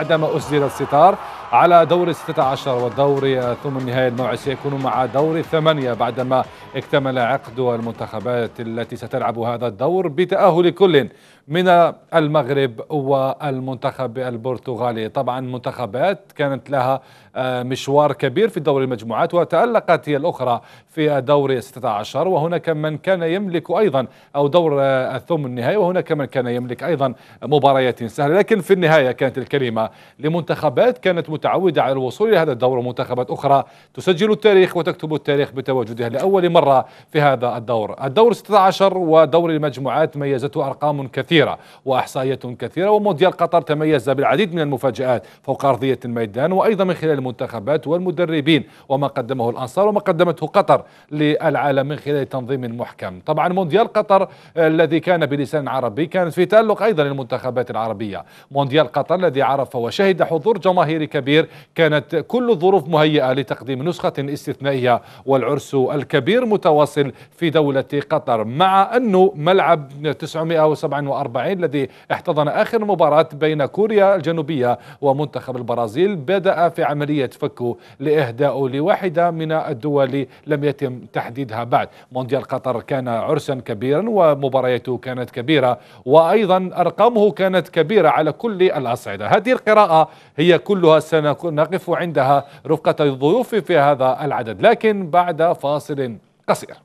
عندما أسدل الستار على دور 16 والدور ثم النهاية الموعد سيكون مع دور الثمانية بعدما اكتمل عقد المنتخبات التي ستلعب هذا الدور بتأهل كل من المغرب والمنتخب البرتغالي طبعا منتخبات كانت لها آه، مشوار كبير في دوري المجموعات وتألقت هي الأخرى في دور 16 وهناك من كان يملك أيضا أو دور آه، الثم النهائي وهناك من كان يملك أيضا مباريات سهلة لكن في النهاية كانت الكلمة لمنتخبات كانت متعودة على الوصول إلى هذا الدور ومنتخبات أخرى تسجل التاريخ وتكتب التاريخ بتواجدها لأول مرة في هذا الدور الدور 16 ودور المجموعات ميزته أرقام كثيرة كثيرة وإحصائية كثيرة ومونديال قطر تميز بالعديد من المفاجآت فوق أرضية الميدان وأيضا من خلال المنتخبات والمدربين وما قدمه الأنصار وما قدمته قطر للعالم من خلال تنظيم محكم طبعا مونديال قطر الذي كان بلسان عربي كان في تألق أيضا للمنتخبات العربية مونديال قطر الذي عرف وشهد حضور جماهيري كبير كانت كل الظروف مهيئة لتقديم نسخة استثنائية والعرس الكبير متواصل في دولة قطر مع أنه ملعب 947 40 الذي احتضن آخر مباراة بين كوريا الجنوبية ومنتخب البرازيل بدأ في عملية فك لإهداء لواحدة من الدول لم يتم تحديدها بعد مونديال قطر كان عرسا كبيرا ومباريته كانت كبيرة وأيضا أرقامه كانت كبيرة على كل الأصعدة هذه القراءة هي كلها سنقف عندها رفقة الضيوف في هذا العدد لكن بعد فاصل قصير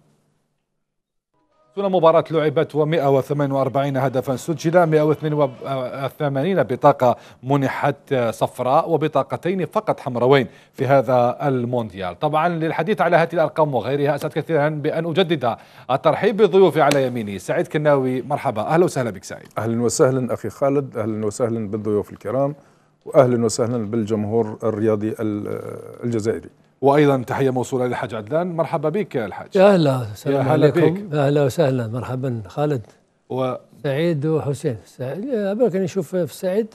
دون مباراة لعبت و148 هدفا سجل 182 بطاقة منحت صفراء وبطاقتين فقط حمراوين في هذا المونديال طبعا للحديث على هذه الأرقام وغيرها أسعد كثيرا بأن أجدد الترحيب بضيوفي على يميني سعيد كناوي مرحبا أهلا وسهلا بك سعيد أهلا وسهلا أخي خالد أهلا وسهلا بالضيوف الكرام وأهلا وسهلا بالجمهور الرياضي الجزائري وايضا تحيه موصوله للحاج عدلان مرحبا بك يا الحاج يا اهلا وسهلا عليكم يا اهلا وسهلا مرحبا خالد و... سعيد وحسين سعيد قبل كان نشوف في سعيد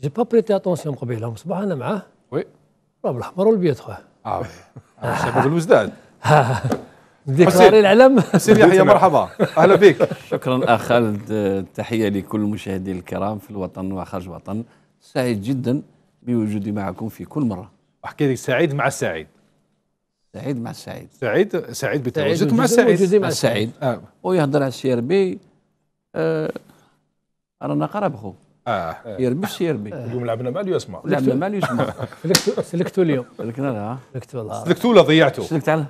جي با بريتي اتونسيون قبيله صباح انا معاه وي راه بالاحمر والبيض خويا اه الشباب آه، الوزداد ذكرى العلم سيدي يحيى مرحبا اهلا بك شكرا اخ خالد تحيه لكل المشاهدين الكرام في الوطن وخارج الوطن سعيد جدا بوجودي معكم في كل مره احكي لك سعيد مع سعيد سعيد مع السعيد سعيد سعيد بتواجدك مع سعيد مع آه. السعيد آه. ويهضر على السي ار بي آه رانا قراب خو اه سي ار بي اليوم لعبنا اليو يسمع لعبنا اليو يسمع سلكتو اليوم سلكنا لها سلكتو سلكتو ولا ضيعتو سلكت على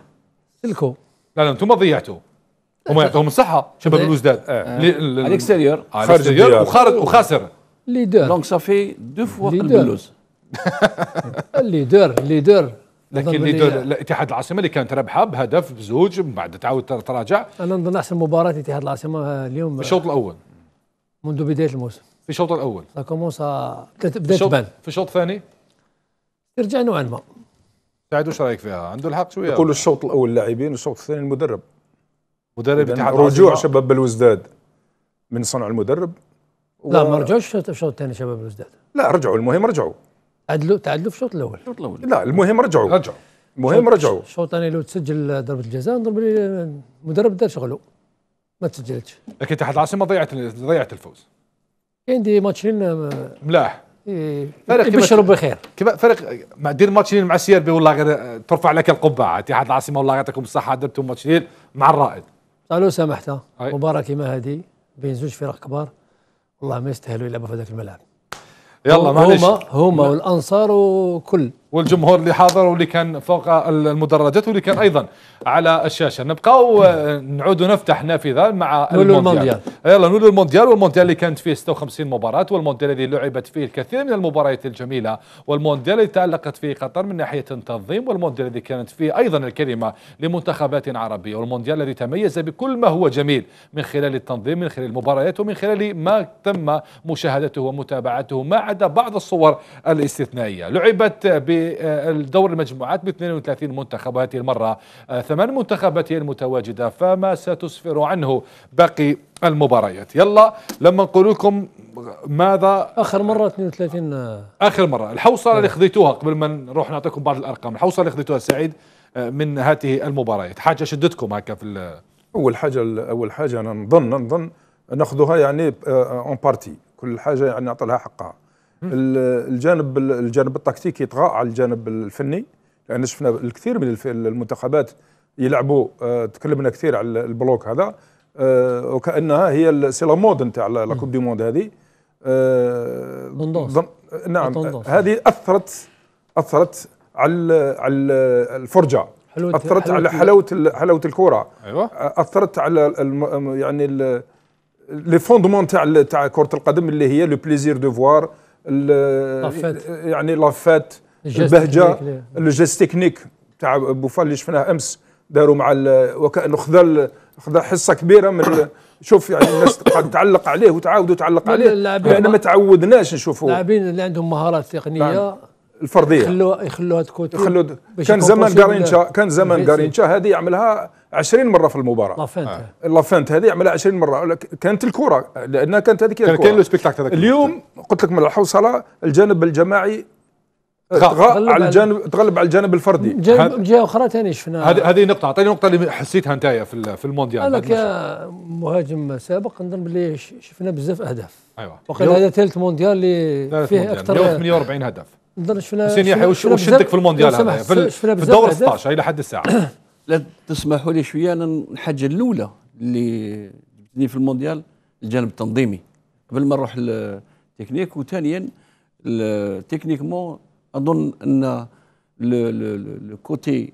سلكو لا لا انتم ضيعتو هما يعطوهم الصحة شباب الوزداد الاكستيريور آه. آه، خارج وخارج وخاسر ليدر دونك صافي دو فوا قلب اللوز الليدر الليدر لكن الاتحاد العاصمه اللي كانت رابحه بهدف بزوج من بعد تعاود تراجع انا نظن احسن مباراه اتحاد العاصمه اليوم في الشوط الاول منذ بدايه الموسم في الشوط الاول كومونس بدات تبان في الشوط الثاني ترجع نوعا ما سعد واش رايك فيها؟ عنده الحق شويه كل الشوط الاول اللاعبين والشوط الثاني المدرب مدرب اتحاد رجوع شباب بلوزداد من صنع المدرب و... لا ما رجعوش الشوط الثاني شباب بلوزداد لا رجعوا المهم رجعوا عدلوا تعدلوا في الشوط الاول الشوط الاول لا المهم رجعوا رجعوا المهم رجعوا الشوط الثاني لو تسجل ضربه الجزاء نضرب لي المدرب دار شغله ما تسجلتش لكن اتحاد العاصمه ضيعت ضيعت الفوز كاين دي ماتشين آه، ملاح فرق يبشروا بخير كما فرق ما دير ماتشين مع السي ار بي والله غير آه، ترفع لك القبعه اتحاد العاصمه والله يعطيكم الصحه درتم ماتشين مع الرائد لو سمحت مباراه كيما هذه بين زوج فرق كبار والله ما يستاهلوا يلعبوا في هذاك الملعب يلا معلش هما هما والانصار وكل والجمهور اللي حاضر واللي كان فوق المدرجات واللي كان ايضا على الشاشه نبقاو آه، نعود نفتح نافذه مع المونديال يلا نقول المونديال والمونديال اللي كانت فيه 56 مباراه والمونديال الذي لعبت فيه الكثير من المباريات الجميله والمونديال الذي تالقت فيه قطر من ناحيه التنظيم والمونديال الذي كانت فيه ايضا الكلمه لمنتخبات عربيه والمونديال الذي تميز بكل ما هو جميل من خلال التنظيم من خلال المباريات ومن خلال ما تم مشاهدته ومتابعته ما عدا بعض الصور الاستثنائيه لعبت ب بالدور المجموعات ب 32 منتخب وهذه المرة آه، ثمان منتخبات هي المتواجدة فما ستسفر عنه باقي المباريات يلا لما نقول لكم ماذا اخر مره 32 آه. اخر مره الحوصله اللي نعم. خذيتوها قبل ما نروح نعطيكم بعض الارقام الحوصله اللي خذيتوها سعيد آه، من هذه المباريات حاجه شدتكم هكا في اول حاجه اول حاجه انا نظن نظن ناخذوها يعني اون بارتي كل حاجه يعني نعطي لها حقها الجانب الجانب التكتيكي طغى على الجانب الفني لان شفنا الكثير من المنتخبات يلعبوا آه، تكلمنا كثير على البلوك هذا آه، وكانها هي سي لا مود نتاع لا كوب دي موند هذه آه، نعم هذه اثرت اثرت على على الفرجه اثرت على حلاوه حلاوه الكره ايوه اثرت على يعني لي فوندمون تاع تاع كره القدم اللي هي لو بليزير دو فوار يعني لافات البهجه الجست تكنيك تاع بوفال اللي شفناه امس داروا مع وكانه خذا خذا حصه كبيره من شوف يعني الناس قاعد تعلق عليه وتعاود تعلق عليه لان يعني ما تعودناش نشوفوه اللاعبين اللي عندهم مهارات تقنيه نعم. الفرديه يخلوها يخلوها تكون كان زمان قارينشا كان زمان قارينشا هذه يعملها 20 مره في المباراه لافنت آه. لافنت هذه عملها 20 مره كانت الكره لانها كانت هذيك كان كان سبيكتاكل اليوم قلت لك من الحوصله الجانب الجماعي آه، تغلب على الجانب تغلب على الجانب الفردي جهه اخرى ثاني شفنا هذه نقطه اعطيني نقطه اللي حسيتها انت في في المونديال انا كمهاجم سابق نظن باللي شفنا بزاف اهداف ايوه وقيل هذا ثالث مونديال اللي فيه اكثر 48 هدف نظن شفنا حسين يحيى وش شدك في المونديال هذا في, في الدور 16 الى حد الساعه لا تسمحوا لي شويه انا الحاجه الاولى اللي جبتني في المونديال الجانب التنظيمي قبل ما نروح للتكنيك وثانيا تكنيكمون اظن ان الكوتي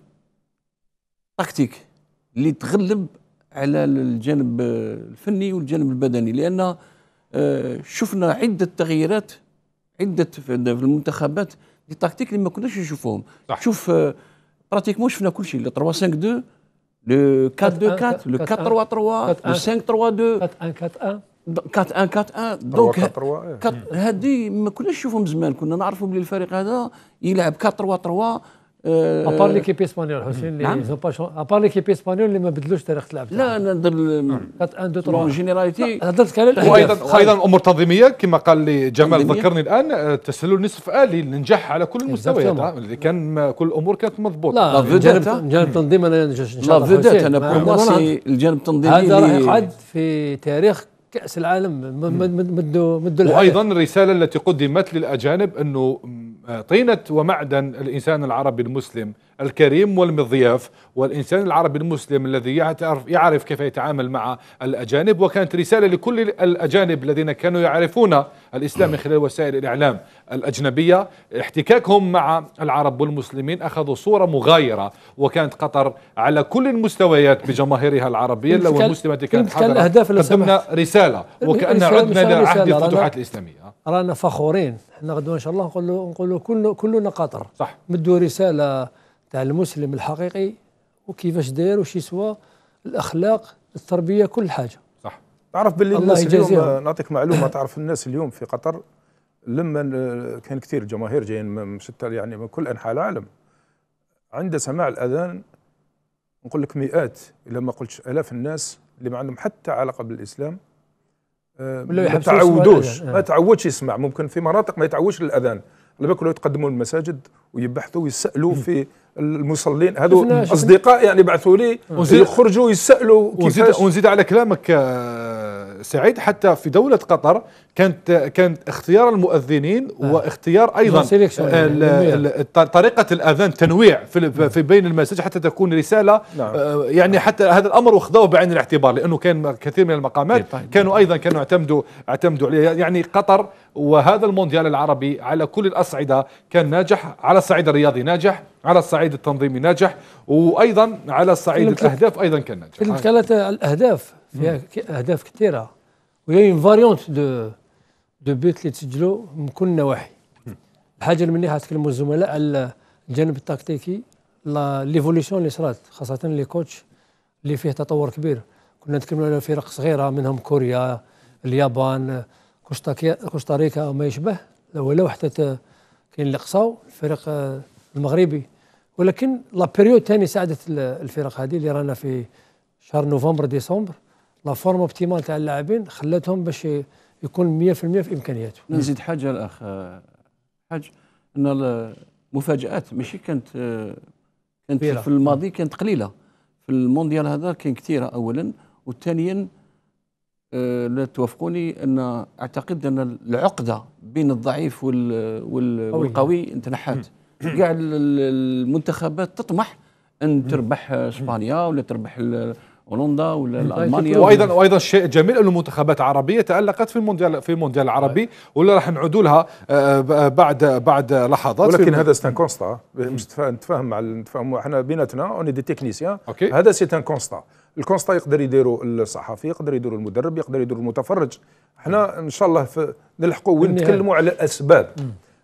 تكتيك اللي تغلب على الجانب الفني والجانب البدني لان آه، شفنا عده تغييرات عده في المنتخبات دي تكتيك اللي ما كناش نشوفوهم شوف آه، براتيكمون شفنا كل شيء لو 3 5 2 لو 4 2 4 لو 4 3 3 لو 5 3 2 4 1 4 1 4 1 4 1 دونك هذه ما كناش نشوفهم زمان كنا نعرفوا بلي الفريق هذا يلعب 4 3 3 ابار ليكيب اسبانيول حسين نعم ابار ليكيب اسبانيول اللي ما بدلوش تاريخ اللعب لا انا نهضر ان دو ترو جينيراليتي هضرت على وايضا ايضا امور تنظيميه كما قال لي جمال ذكرني الان آه، تسلل نصف الي نجح على كل المستويات اللي كان كل الامور كانت مضبوطه لا الجانب التنظيمي انا ان شاء الله فيدات انا بروماسي الجانب التنظيمي هذا راح يقعد في تاريخ كاس العالم مدوا مدوا وايضا الرساله التي قدمت للاجانب انه طينة ومعدن الإنسان العربي المسلم الكريم والمضياف والإنسان العربي المسلم الذي يعرف, يعرف كيف يتعامل مع الأجانب وكانت رسالة لكل الأجانب الذين كانوا يعرفون الإسلام من خلال وسائل الإعلام الأجنبية احتكاكهم مع العرب والمسلمين أخذوا صورة مغايرة وكانت قطر على كل المستويات بجماهيرها العربية لو المسلمة كانت حاضرة قدمنا رسالة وكأن عدنا لعهد الفتوحات الإسلامية رانا فخورين احنا غدوه ان شاء الله نقولوا نقولوا كل كلنا قطر صح مدوا رساله تاع المسلم الحقيقي وكيفاش داير وش يسوى الاخلاق التربيه كل حاجه صح تعرف باللي الناس اليوم نعطيك معلومه تعرف الناس اليوم في قطر لما كان كثير جماهير جايين من شتى يعني من كل انحاء العالم عند سماع الاذان نقول لك مئات الا ما قلتش الاف الناس اللي ما عندهم حتى علاقه بالاسلام آه، ما تعودوش ما تعودش يسمع ممكن في مناطق ما يتعودش للاذان على بالك يتقدموا للمساجد ويبحثوا ويسالوا في المصلين هذو اصدقاء يعني بعثوا لي آه. يخرجوا يسالوا كيفاش ونزيد على كلامك آه، سعيد حتى في دولة قطر كانت كانت اختيار المؤذنين آه. واختيار ايضا طريقة الاذان تنويع في, في بين المساجد حتى تكون رسالة نعم. آه يعني نعم. حتى هذا الامر وخذوه بعين الاعتبار لانه كان كثير من المقامات طيب. كانوا ايضا كانوا اعتمدوا اعتمدوا عليه يعني قطر وهذا المونديال العربي على كل الأصعدة كان ناجح على الصعيد الرياضي ناجح على الصعيد التنظيمي ناجح وأيضا على الصعيد الأهداف أيضا كان ناجح فيلم كانت الأهداف فيها أهداف كثيرة وهي اون فاريونت دو دو بيوت اللي تسجلوا من كل النواحي الحاجة المليحة تكلموا الزملاء على الجانب التكتيكي ليفوليسيون اللي صرات خاصة لي كوتش اللي فيه تطور كبير كنا نتكلموا على فرق صغيرة منهم كوريا اليابان كوستاريكا او ما يشبه لو حتى آه، كاين الاقصاو الفريق آه، المغربي ولكن لا بيريود ثاني ساعدت الفرق هذه اللي رانا في شهر نوفمبر ديسمبر لا فورم اوبتيمال تاع اللاعبين خلاتهم باش يكون 100% في امكانياته نزيد حاجه الاخ آه، حاج ان المفاجات ماشي كانت كانت في الماضي كانت قليله في المونديال هذا كان كثيره اولا وثانيا لا آه، توافقوني ان اعتقد ان العقده بين الضعيف وال والقوي انتنحت كاع المنتخبات تطمح ان تربح اسبانيا ولا تربح هولندا ولا المانيا وايضا وايضا الشيء الجميل انه المنتخبات العربيه تالقت في المونديال في المونديال العربي أيوة. ولا راح نعودوا لها آه، آه، بعد بعد لحظات ولكن هذا سيت ان كونستا نتفاهم مع نتفاهم احنا بيناتنا اوني دي تكنيسيان هذا سيت ان كونستا الكونستا يقدر يديروا الصحفي يقدر يديروا المدرب يقدر يديروا المتفرج احنا ان شاء الله نلحقوا ونتكلموا على الاسباب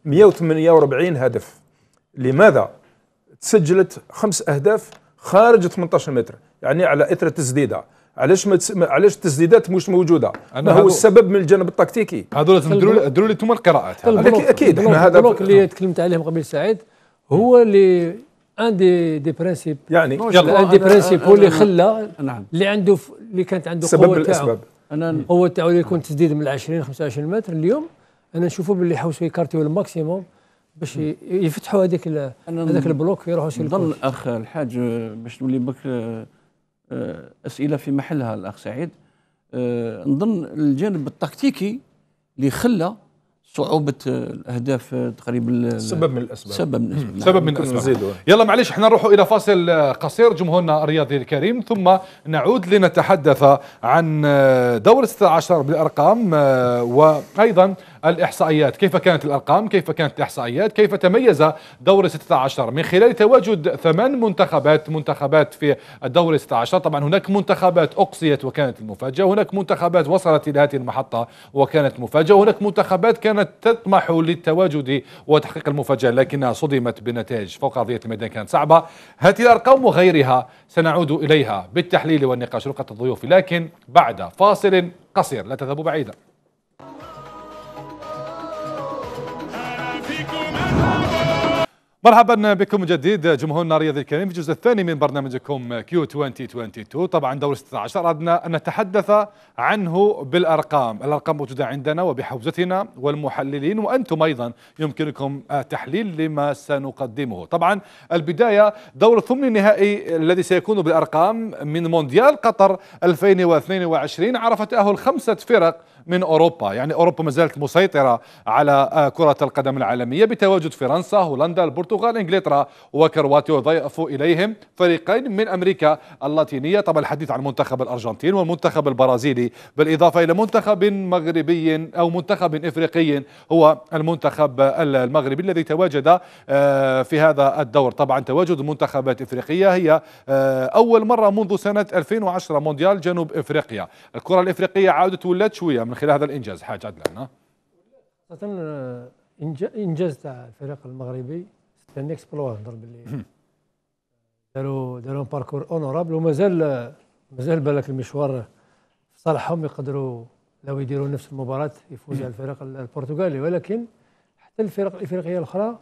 148 هدف لماذا تسجلت خمس اهداف خارج 18 متر يعني على اثر التسديده علاش ما تس... علاش التسديدات مش موجوده ما هو السبب من الجانب التكتيكي هذول ديروا ديروا لي انتم القراءات اكيد احنا هذا اللي تكلمت عليهم قبل سعيد هو اللي ان دي دي برينسيب يعني ان دي برينسيب هو اللي خلى نعم اللي عنده اللي كانت عنده سبب قوه الاسباب انا القوه تاعو اللي يكون تسديد من 20 25 متر اليوم انا نشوفوا باللي حوسوا يكارتيو الماكسيموم باش يفتحوا هذيك هذاك البلوك ويروحوا شي نظن اخ الحاج باش نولي بك آه، آه، اسئله في محلها الاخ سعيد آه، نظن الجانب التكتيكي اللي خلى صعوبه الاهداف آه، تقريبا سبب من الاسباب سبب من الاسباب سبب من الاسباب يلا معليش احنا نروحوا الى فاصل آه، قصير جمهورنا الرياضي الكريم ثم نعود لنتحدث عن آه، دور 16 بالارقام وايضا الإحصائيات كيف كانت الأرقام كيف كانت الإحصائيات كيف تميز دور 16 من خلال تواجد ثمان منتخبات منتخبات في الدور 16 طبعا هناك منتخبات أقصيت وكانت المفاجأة هناك منتخبات وصلت إلى هذه المحطة وكانت مفاجأة هناك منتخبات كانت تطمح للتواجد وتحقيق المفاجأة لكنها صدمت بنتائج فوق أرضية الميدان كانت صعبة هذه الأرقام وغيرها سنعود إليها بالتحليل والنقاش رقة الضيوف لكن بعد فاصل قصير لا تذهبوا بعيدا مرحبا بكم جديد جمهورنا الرياضي الكريم في الجزء الثاني من برنامجكم كيو 2022 طبعا دور 16 اردنا ان نتحدث عنه بالارقام، الارقام موجوده عندنا وبحوزتنا والمحللين وانتم ايضا يمكنكم تحليل لما سنقدمه، طبعا البدايه دور الثمن النهائي الذي سيكون بالارقام من مونديال قطر 2022 عرف تاهل خمسه فرق من أوروبا يعني أوروبا ما زالت مسيطرة على آه، كرة القدم العالمية بتواجد فرنسا هولندا البرتغال إنجلترا وكرواتيا وضيف إليهم فريقين من أمريكا اللاتينية طبعا الحديث عن المنتخب الأرجنتين والمنتخب البرازيلي بالإضافة إلى منتخب مغربي أو منتخب إفريقي هو المنتخب المغربي الذي تواجد آه، في هذا الدور طبعا تواجد منتخبات إفريقية هي آه، أول مرة منذ سنة 2010 مونديال جنوب إفريقيا الكرة الإفريقية عادت ولات شوية من خلال هذا الانجاز حاج عدلان خاصة آه، انجاز تاع الفريق المغربي سيتي ان اكسبلوا نهضر باللي داروا داروا باركور اونورابل ومازال مازال بالك المشوار في صالحهم يقدروا لو يديروا نفس المباراة يفوز على الفريق البرتغالي ولكن حتى الفرق الافريقية الاخرى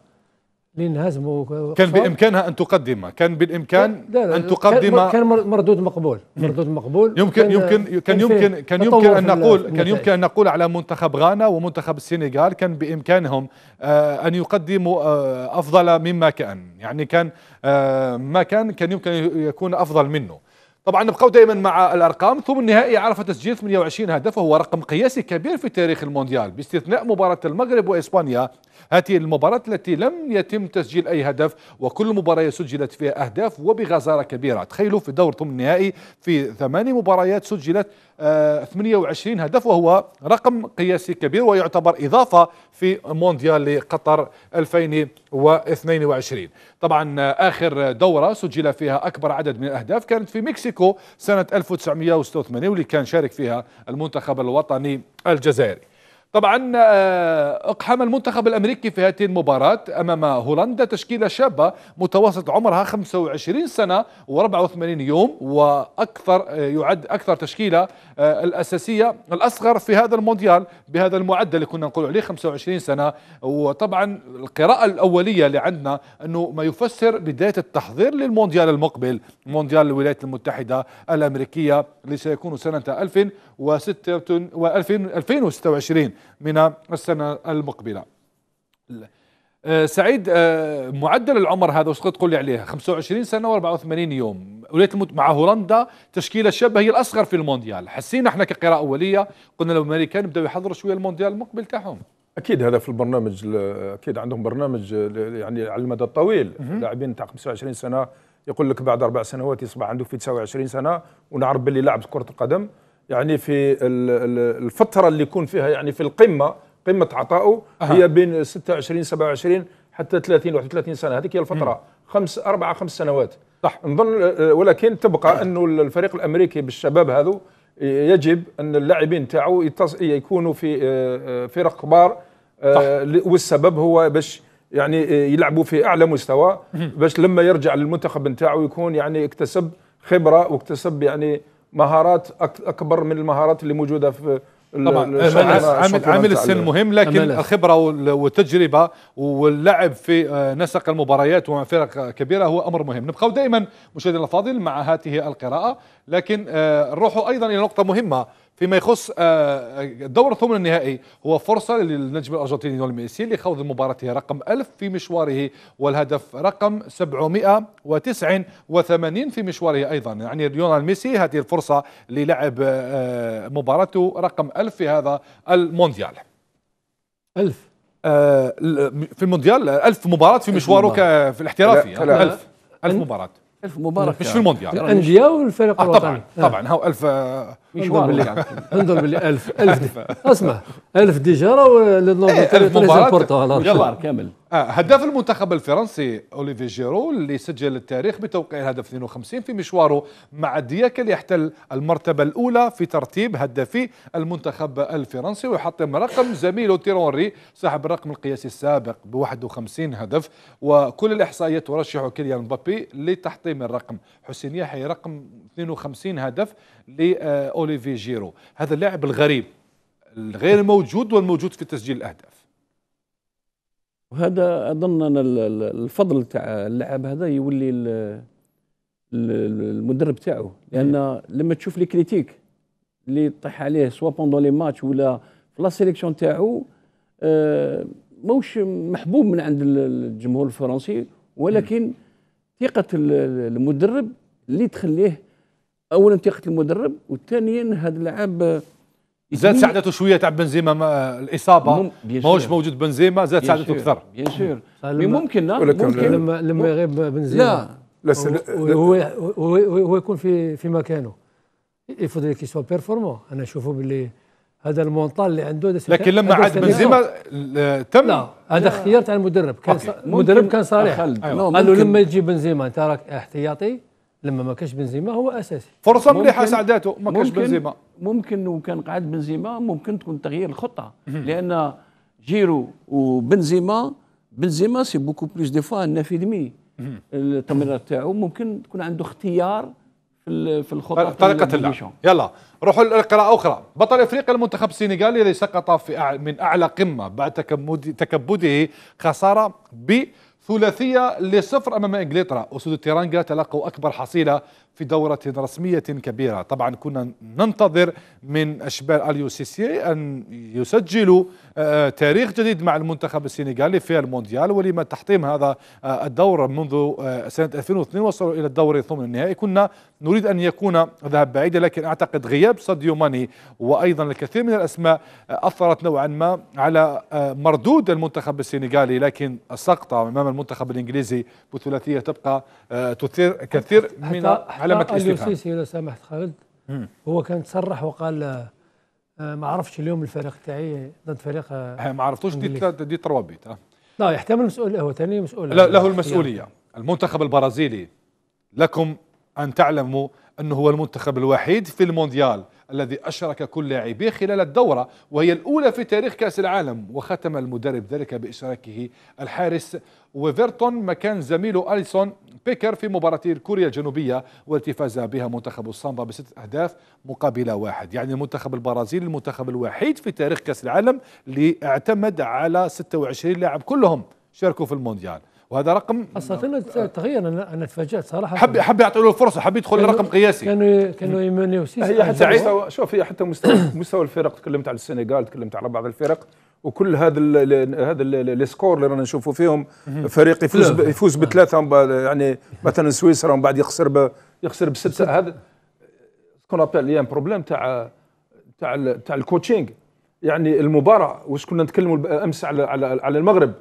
لينهزموا كان بامكانها ان تقدم كان بالامكان لا لا ان تقدم كان مردود مقبول مردود مقبول يمكن يمكن كان يمكن كان يمكن ان نقول كان يمكن ان نقول على منتخب غانا ومنتخب السنغال كان بامكانهم آه، ان يقدموا آه، افضل مما كان يعني كان آه، ما كان كان يمكن يكون افضل منه طبعا نبقوا دائما مع الارقام ثم النهائي عرف تسجيل 28 هدف وهو رقم قياسي كبير في تاريخ المونديال باستثناء مباراه المغرب واسبانيا هذه المباراة التي لم يتم تسجيل أي هدف وكل مباراة سجلت فيها أهداف وبغزارة كبيرة تخيلوا في دور ثم النهائي في ثماني مباريات سجلت 28 آه، هدف وهو رقم قياسي كبير ويعتبر إضافة في مونديال قطر 2022 طبعا آخر دورة سجل فيها أكبر عدد من الأهداف كانت في مكسيكو سنة 1986 واللي كان شارك فيها المنتخب الوطني الجزائري طبعا آه، اقحم المنتخب الامريكي في هاتين المباراه امام هولندا تشكيله شابه متوسط عمرها 25 سنه و84 يوم واكثر آه، يعد اكثر تشكيله آه، الاساسيه الاصغر في هذا المونديال بهذا المعدل اللي كنا نقول عليه 25 سنه وطبعا القراءه الاوليه اللي عندنا انه ما يفسر بدايه التحضير للمونديال المقبل مونديال الولايات المتحده الامريكيه اللي سيكون سنه 2000 و2026 من السنة المقبلة آه، سعيد آه، معدل العمر هذا وش تقول لي عليها 25 سنة و84 يوم ولاية المت... مع هولندا تشكيلة شابة هي الأصغر في المونديال حسينا احنا كقراءة أولية قلنا لو الأمريكان بدأوا يحضروا شوية المونديال المقبل تاعهم اكيد هذا في البرنامج اكيد عندهم برنامج يعني على المدى الطويل لاعبين تاع 25 سنه يقول لك بعد اربع سنوات يصبح عنده في 29 سنه ونعرف باللي لاعب كره القدم يعني في الفتره اللي يكون فيها يعني في القمه قمه عطائه أه. هي بين 26 27 حتى 30 31 سنه هذيك هي الفتره م. خمس اربع خمس سنوات صح نظن ولكن تبقى انه الفريق الامريكي بالشباب هذو يجب ان اللاعبين تاعو يكونوا في آه، آه، فرق كبار آه، والسبب هو باش يعني يلعبوا في اعلى مستوى باش لما يرجع للمنتخب نتاعو يكون يعني اكتسب خبره واكتسب يعني مهارات اكبر من المهارات اللي موجوده في طبعا عامل, عامل السن مهم لكن أملس. الخبره والتجربه واللعب في آه، نسق المباريات ومع فرق كبيره هو امر مهم نبقى دائما مشاهدينا الفاضل مع هذه القراءه لكن آه، نروح ايضا الى نقطه مهمه فيما يخص آه، آه، الدور الثمن النهائي هو فرصة للنجم الأرجنتيني نوني ميسي لخوض مباراته رقم 1000 في مشواره والهدف رقم 789 في مشواره أيضا يعني ليونيل ميسي هذه الفرصة للعب آه، مباراته رقم 1000 في هذا المونديال 1000 في المونديال 1000 مباراة في مشواره في الاحترافي 1000 1000 مباراة 1000 مباراة مش في المونديال الأندية والفرق آه طبعا طبعا هاو 1000 يعني. انظر باللي انظر باللي 1000 1000 اسمع 1000 ديجا راهو للنورد يلا كامل آه، هداف المنتخب الفرنسي اوليفي جيرو اللي سجل التاريخ بتوقيع الهدف 52 في مشواره مع دياك اللي يحتل المرتبه الاولى في ترتيب هدافي المنتخب الفرنسي ويحطم رقم زميله تيرونري صاحب الرقم القياسي السابق ب 51 هدف وكل الاحصائيات ترشح كيليان مبابي لتحطيم الرقم حسين يحيى رقم 52 هدف لأوليفي جيرو هذا اللاعب الغريب الغير موجود والموجود في تسجيل الأهداف وهذا أظن أن الفضل تاع اللاعب هذا يولي المدرب تاعو لأن إيه. لما تشوف لي كريتيك اللي طيح عليه سوا بوندون لي ماتش ولا في لا سيليكسيون تاعو آه، ماهوش محبوب من عند الجمهور الفرنسي ولكن إيه. ثقة المدرب اللي تخليه اولا ثقه المدرب وثانيا هذا اللاعب آه، زاد ساعدته شويه تاع بنزيما الاصابه ماهوش موجود بنزيما زاد ساعدته اكثر بيان سور مي ممكن ممكن لما لما يغيب بنزيما لا لا هو هو هو يكون في في مكانه يفضل كي سوا بيرفورمون انا نشوفه باللي هذا المونطال اللي عنده لكن لما عاد بنزيما تم لا هذا اختيار تاع المدرب كان المدرب كان صريح أيوه. قال له لما تجي بنزيما انت راك احتياطي لما ما كانش بنزيما هو اساسي فرصه مليحه سعداته ما كانش بنزيما ممكن وكان قاعد بنزيما ممكن تكون تغيير الخطه لان جيرو وبنزيما بنزيما سي بوكو بلوس دي فوا دمي التمريرات تاعو ممكن تكون عنده اختيار في الخطه طريقه اللعب يلا روحوا لقراءه اخرى بطل افريقيا المنتخب السنغالي الذي سقط في من اعلى قمه بعد تكبده خساره ب ثلاثية لصفر أمام إنجلترا أسود التيرانجا تلقوا أكبر حصيلة في دورة رسمية كبيرة طبعا كنا ننتظر من أشبال أليو سيسي أن يسجلوا آه، تاريخ جديد مع المنتخب السنغالي في المونديال ولما تحطيم هذا آه، الدور منذ آه، سنة 2002 وصلوا إلى الدور ثمن النهائي كنا نريد أن يكون ذهب بعيدا لكن أعتقد غياب ساديو ماني وأيضا الكثير من الأسماء أثرت نوعا ما على مردود المنتخب السنغالي لكن السقطة أمام المنتخب الإنجليزي بثلاثية تبقى تثير كثير من علامة الاستفهام السيسي لو سمحت خالد هو كان تصرح وقال آه، ما عرفش اليوم الفريق تاعي ضد فريق آه، آه، ما عرفتوش دي دي بيت لا يحتمل مسؤول هو ثاني مسؤول لا له المسؤوليه المنتخب البرازيلي لكم ان تعلموا انه هو المنتخب الوحيد في المونديال الذي أشرك كل لاعبيه خلال الدورة وهي الأولى في تاريخ كأس العالم وختم المدرب ذلك بإشراكه الحارس ويفرتون مكان زميله أليسون بيكر في مباراة كوريا الجنوبية والتي فاز بها منتخب الصامبا بستة أهداف مقابل واحد يعني المنتخب البرازيلي المنتخب الوحيد في تاريخ كأس العالم اللي اعتمد على 26 لاعب كلهم شاركوا في المونديال وهذا رقم اساطير آه. تغير انا انا تفاجات صراحه حب حب يعطوا له الفرصه حب يدخل لرقم قياسي كانوا كانوا ايمانيو هي حتى مستوى شوف هي حتى مستوى مستوى الفرق تكلمت على السنغال تكلمت على بعض الفرق وكل هذا هذا لي سكور اللي رانا نشوفوا فيهم فريق يفوز يفوز بثلاثه يعني مثلا سويسرا ومن بعد يخسر يخسر بسته هذا كون ابل لي بروبليم تاع تاع تاع الكوتشينغ يعني المباراه واش كنا نتكلموا امس على على على المغرب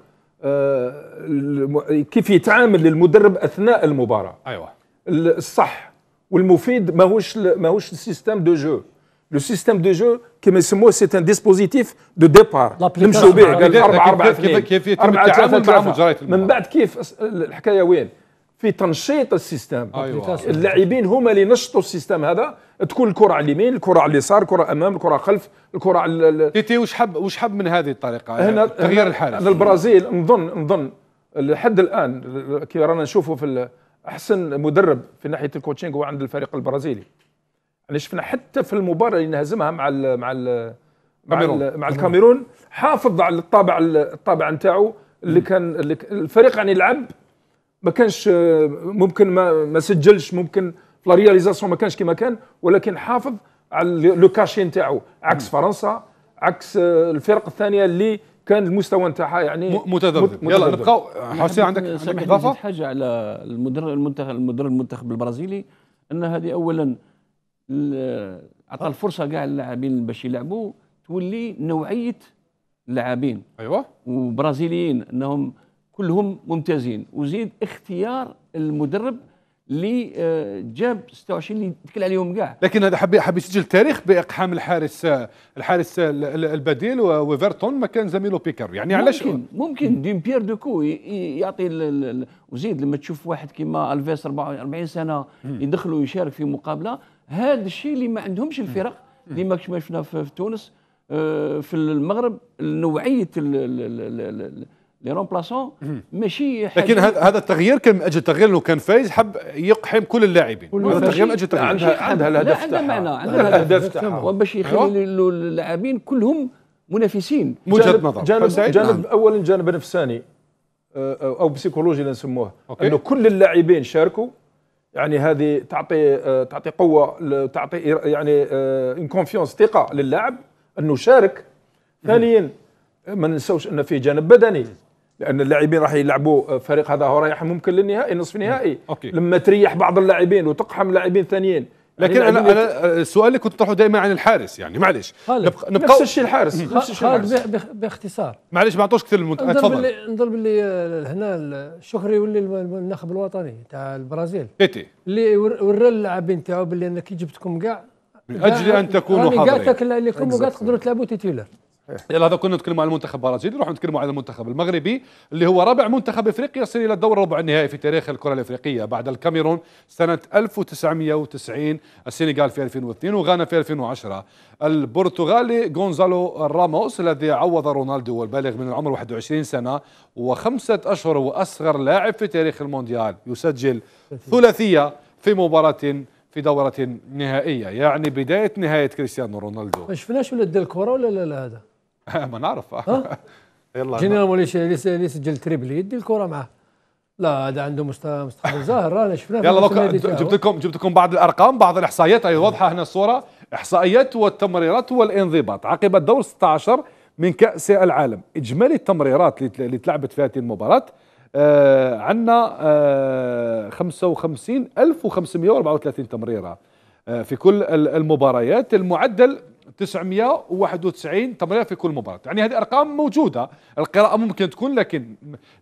آه، كيف يتعامل المدرب اثناء المباراه ايوه الصح والمفيد ماهوش ماهوش السيستم دو جو لو سيستم دو جو كما يسموه سي ان ديسبوزيتيف دو ديبار نمشيو به آه، قال 4 4 2 كيف يتم التعامل مع مجريات من بعد كيف الحكايه وين في تنشيط السيستم أيوة. اللاعبين هما اللي نشطوا السيستم هذا تكون الكره على اليمين الكره على اليسار الكره امام الكره خلف الكره على ال... تيتي وش حب وش حب من هذه الطريقه يعني هنا تغيير الحارس هنا البرازيل نظن نظن لحد الان كي رانا نشوفوا في احسن مدرب في ناحيه الكوتشينغ هو عند الفريق البرازيلي يعني شفنا حتى في المباراه اللي نهزمها مع الـ مع الـ مع, ال مع الكاميرون حافظ على الطابع الطابع نتاعو اللي كان اللي الفريق يعني لعب ما كانش ممكن ما, ما سجلش ممكن لا رياليزاسيون ما كانش كما كان ولكن حافظ على لو كاشي نتاعو عكس فرنسا عكس الفرق الثانيه اللي كان المستوى نتاعها يعني متذبذب يلا نبقاو حسين عندك عندك اضافه حاجه على المدرب المنتخب المدرب المنتخب البرازيلي ان هذه اولا اعطى الفرصه كاع اللاعبين باش يلعبوا تولي نوعيه اللاعبين ايوه وبرازيليين انهم كلهم ممتازين وزيد اختيار المدرب آه، اللي جاب 26 اللي تكل عليهم كاع لكن هذا حبي حبي يسجل تاريخ باقحام الحارس آه، الحارس آه، البديل وفيرتون مكان زميله بيكر يعني علاش ممكن ممكن دين بيير دوكو يعطي وزيد لما تشوف واحد كيما الفيس 44 سنه يدخلوا يشارك في مقابله هذا الشيء اللي ما عندهمش الفرق اللي ما شفنا في تونس في المغرب نوعيه لي رومبلاسون ماشي لكن هذا التغيير كان من اجل التغيير لو كان فايز حب يقحم كل اللاعبين هذا التغيير من اجل التغيير عندها عندها الهدف عندها معنى عندها الهدف تاعها وباش يخلي أيوة. اللاعبين كلهم منافسين وجهه نظر جانب, جانب نعم. اولا جانب نفساني آه، آه، او بسيكولوجي اللي نسموه انه كل اللاعبين شاركوا يعني هذه تعطي آه، تعطي قوه تعطي يعني ان كونفيونس ثقه للاعب انه شارك ثانيا ما ننسوش ان في جانب بدني لان اللاعبين راح يلعبوا آه، فريق هذا هو رايح ممكن للنهائي نصف نهائي أوكي. لما تريح بعض اللاعبين وتقحم لاعبين ثانيين يعني لكن انا انا آه، السؤال اللي كنت طرحه دائما عن الحارس يعني معلش نبقى نبقى نفس الشيء الحارس نفس الشيء الحارس باختصار معلش ما عطوش كثير المت... تفضل نضرب اللي آه، هنا الشهري يولي الناخب الوطني تاع البرازيل تيتي إيه. اللي ورى اللاعبين تاعو باللي انا كي جبتكم كاع من اجل ان تكونوا حاضرين كاع تاكل عليكم وكاع تقدروا تلعبوا تيتيولار يلا إيه، هذا كنا نتكلم على المنتخب البرازيلي نروح نتكلم على المنتخب المغربي اللي هو رابع منتخب افريقيا يصل الى الدور ربع النهائي في تاريخ الكره الافريقيه بعد الكاميرون سنه 1990 السنغال في 2002 وغانا في 2010 البرتغالي غونزالو راموس الذي عوض رونالدو والبالغ من العمر 21 سنه وخمسه اشهر واصغر لاعب في تاريخ المونديال يسجل ثلاثيه في مباراه في دورة نهائية يعني بداية نهاية كريستيانو رونالدو ما شفناش ولا الكرة ولا لا هذا ما نعرف يلا جينيرال موليش اللي سجل تريبل يدي الكره معاه لا هذا عنده مستقبل زاهر رانا شفناه يلا لو جبت لكم جبت لكم بعض الارقام بعض الاحصائيات اي واضحه هنا الصوره احصائيات والتمريرات والانضباط عقب الدور 16 من كاس العالم اجمالي التمريرات اللي تلعبت في هذه المباراه آه عندنا آه 55534 تمريره آه في كل المباريات المعدل 991 تمريره في كل مباراه يعني هذه ارقام موجوده القراءه ممكن تكون لكن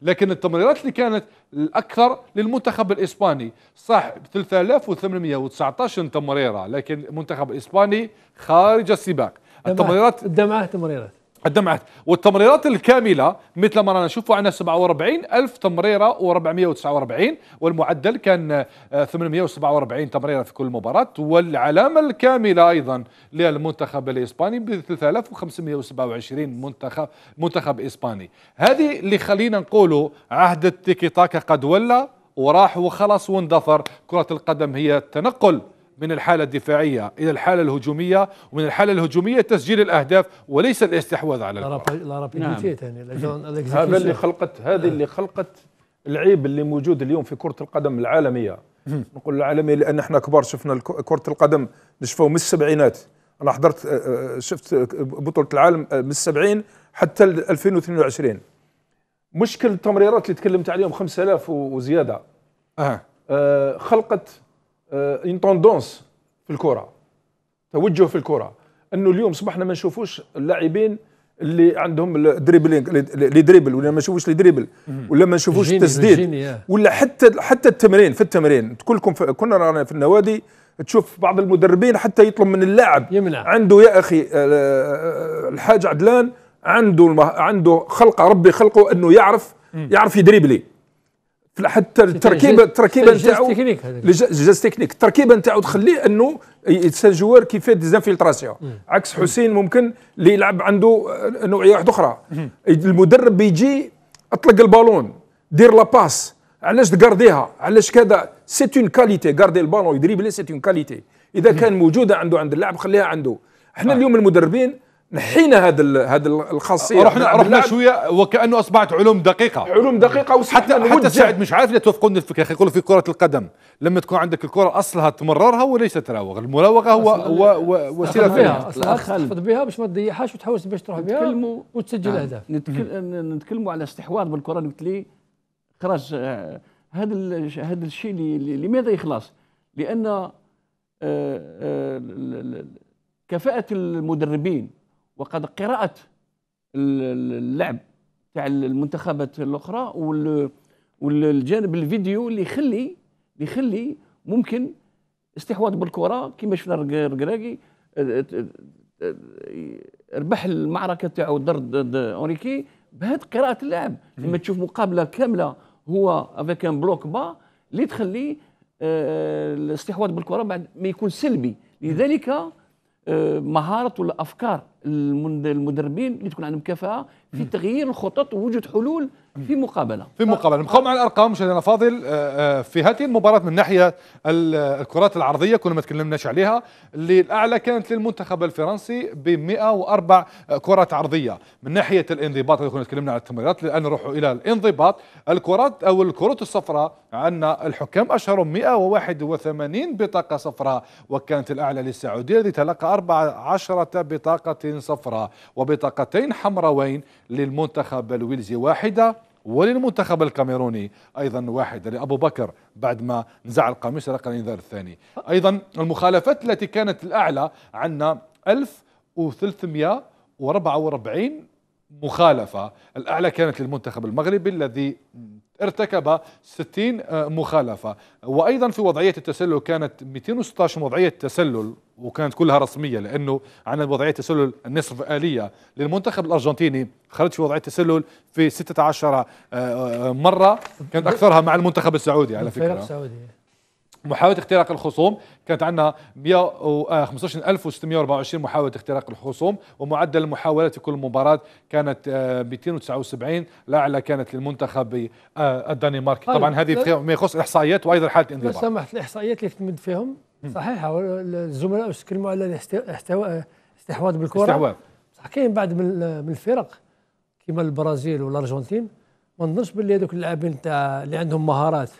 لكن التمريرات اللي كانت الاكثر للمنتخب الاسباني صح 3819 تمريره لكن المنتخب الاسباني خارج السباق التمريرات دمعه تمريرات الدمعات والتمريرات الكاملة مثل ما رانا نشوفوا عندنا 47 ألف تمريرة و449 والمعدل كان 847 آه، تمريرة في كل مباراة والعلامة الكاملة أيضا للمنتخب الإسباني ب 3527 منتخب منتخب إسباني هذه اللي خلينا نقولوا عهد التيكي تاكا قد ولى وراح وخلص واندثر كرة القدم هي التنقل من الحالة الدفاعية إلى الحالة الهجومية ومن الحالة الهجومية تسجيل الأهداف وليس الاستحواذ على الكرة نعم. نعم. هذا اللي خلقت نعم. هذه اللي خلقت العيب اللي موجود اليوم في كرة القدم العالمية نقول العالمية لأن احنا كبار شفنا كرة القدم نشفوا من السبعينات أنا حضرت آه، آه، شفت آه، بطولة العالم من السبعين حتى 2022 مشكل التمريرات اللي تكلمت عليهم 5000 وزيادة آه خلقت اون آه، توندونس في الكره توجه في الكره انه اليوم صبحنا ما نشوفوش اللاعبين اللي عندهم الدريبلينغ لي دريبل ولا ما نشوفوش لي دريبل ولا ما نشوفوش التسديد ولا حتى حتى التمرين في التمرين كلكم كنا رانا في النوادي تشوف بعض المدربين حتى يطلب من اللاعب يمنع عنده يا اخي آه، آه، الحاج عدلان عنده عنده خلقه ربي خلقه انه يعرف يعرف يدريبلي حتى التركيبه التركيبه نتاعو الجهاز تكنيك التركيبه نتاعو تخليه انه سان جوار كيفاه ديزانفيلتراسيون عكس حسين ممكن اللي يلعب عنده نوعيه واحده اخرى المدرب بيجي اطلق البالون دير لا باس علاش تقارديها علاش كذا سي اون كاليتي قاردي البالون يدريبلي سي اون كاليتي اذا كان موجوده عنده عند اللاعب خليها عنده احنا اليوم المدربين نحينا هذا هذا الخاصيه رحنا رحنا شويه وكانه اصبحت علوم دقيقه علوم دقيقه حتى حتى سعد مش عارف توافقون الفكره اخي يقولوا في كره القدم لما تكون عندك الكره اصلها تمررها وليس تراوغ المراوغه هو هو وسيله فيها تحفظ بها باش ما تضيعهاش وتحوس باش تروح بها وتسجل آه، اهداف نتكلموا على استحواذ بالكره قلت لي خلاص آه، هذا هذا الشيء لماذا يخلص؟ لان آه، كفاءه المدربين وقد قرأت اللعب تاع المنتخبات الاخرى والجانب الفيديو اللي يخلي اللي يخلي ممكن استحواذ بالكره كما شفنا الركراكي ربح المعركه تاعو ضد اونريكي بهاد قراءه اللعب لما تشوف مقابله كامله هو افيك ان بلوك با اللي تخلي الاستحواذ بالكره بعد ما يكون سلبي لذلك آه، مهاره ولا افكار المدربين اللي تكون عندهم كفاءه في تغيير الخطط ووجود حلول في مقابله في مقابله نبقى مع الارقام مشاهدينا فاضل آه، آه، في هذه المباراه من ناحيه الكرات العرضيه كنا ما تكلمناش عليها اللي الاعلى كانت للمنتخب الفرنسي ب 104 كرات عرضيه من ناحيه الانضباط كنا تكلمنا على التمريرات الان نروحوا الى الانضباط الكرات او الكروت الصفراء عندنا الحكام اشهروا 181 بطاقه صفراء وكانت الاعلى للسعوديه الذي تلقى 14 بطاقه صفراء وبطاقتين حمراوين للمنتخب الويلزي واحدة وللمنتخب الكاميروني ايضا واحده لابو بكر بعد ما نزع القميص رقم الانذار الثاني ايضا المخالفات التي كانت الاعلى عندنا 1344 مخالفه الاعلى كانت للمنتخب المغربي الذي ارتكب 60 آه، مخالفه وايضا في وضعيه التسلل كانت 216 وضعيه تسلل وكانت كلها رسمية لأنه عندنا وضعية تسلل النصف آلية للمنتخب الأرجنتيني خرج في وضعية تسلل في 16 آه، آه، مرة كانت أكثرها مع المنتخب السعودي على فكرة السعودي محاولة اختراق الخصوم كانت عندنا 115,624 آه، محاولة اختراق الخصوم ومعدل المحاولات في كل مباراة كانت 279 الأعلى كانت للمنتخب الدنماركي طيب، طبعا هذه فيما يخص الإحصائيات وأيضا حالة الانضباط لو سمحت الإحصائيات اللي تمد فيهم صحيح الزملاء يتكلموا على الاستحواذ بالكره استحواذ صح كاين بعض من الفرق كيما البرازيل والارجنتين ما نظنش باللي هذوك اللاعبين تاع اللي عندهم مهارات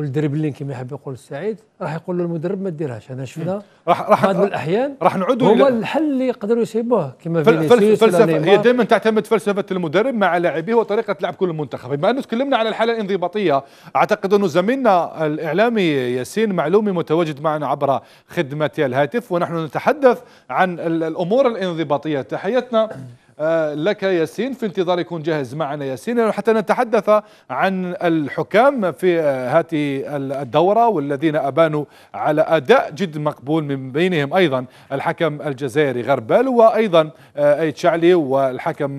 والدربلين كما يحب يقول السعيد راح يقول له المدرب ما ديرهاش انا شفنا راح راح الاحيان راح نعود هو الحل اللي يقدروا يسيبوه كما فينيسيوس فلسفه هي دائما تعتمد فلسفه المدرب مع لاعبيه وطريقه لعب كل منتخب بما انه تكلمنا على الحاله الانضباطيه اعتقد انه زميلنا الاعلامي ياسين معلومي متواجد معنا عبر خدمه الهاتف ونحن نتحدث عن الامور الانضباطيه تحياتنا آه، لك ياسين في انتظار يكون جاهز معنا ياسين يعني حتى نتحدث عن الحكام في آه، هذه الدورة والذين أبانوا على أداء جد مقبول من بينهم أيضا الحكم الجزائري غربال وأيضا آه، أيد شعلي والحكم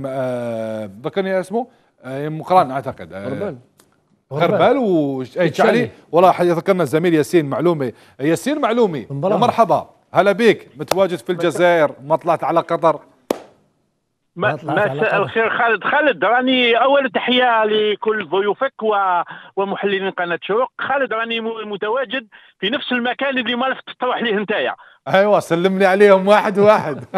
ذكرني اسمه مقران أعتقد غربال غربال وأيد شعلي والله ذكرنا الزميل ياسين معلومي ياسين معلومي مرحبا هلا بك متواجد في الجزائر ما طلعت على قطر مساء الخير خالد خالد راني اول تحيه لكل ضيوفك و... ومحللين قناه شروق خالد راني متواجد في نفس المكان اللي ما لفت تروح ليه نتايا ايوا سلمني عليهم واحد واحد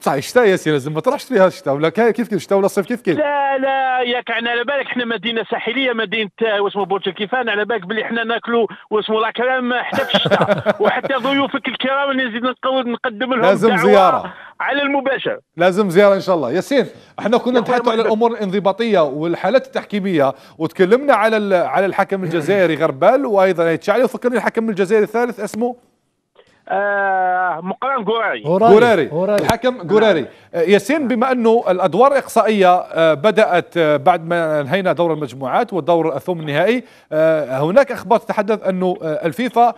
بصح الشتاء سي لازم ما تروحش فيها الشتاء ولا كيف كيف الشتاء ولا الصيف كيف كيف لا لا ياك يعني على بالك احنا مدينه ساحليه مدينه آه، واسمو برج الكيفان على بالك باللي احنا ناكلوا واسمو الاكرام حتى في الشتاء وحتى ضيوفك الكرام اللي نزيد نقدم لهم لازم زياره على المباشر لازم زياره ان شاء الله ياسين احنا كنا نتحدثوا على الامور الانضباطيه والحالات التحكيميه وتكلمنا على على الحكم الجزائري غربال وايضا هيتشعلي يعني وفكرني الحكم الجزائري الثالث اسمه آه مقران غوراري الحكم غوراري نعم. آه، ياسين بما انه الادوار الاقصائيه آه، بدات آه، بعد ما انهينا دور المجموعات والدور الثم النهائي هناك اخبار تتحدث انه الفيفا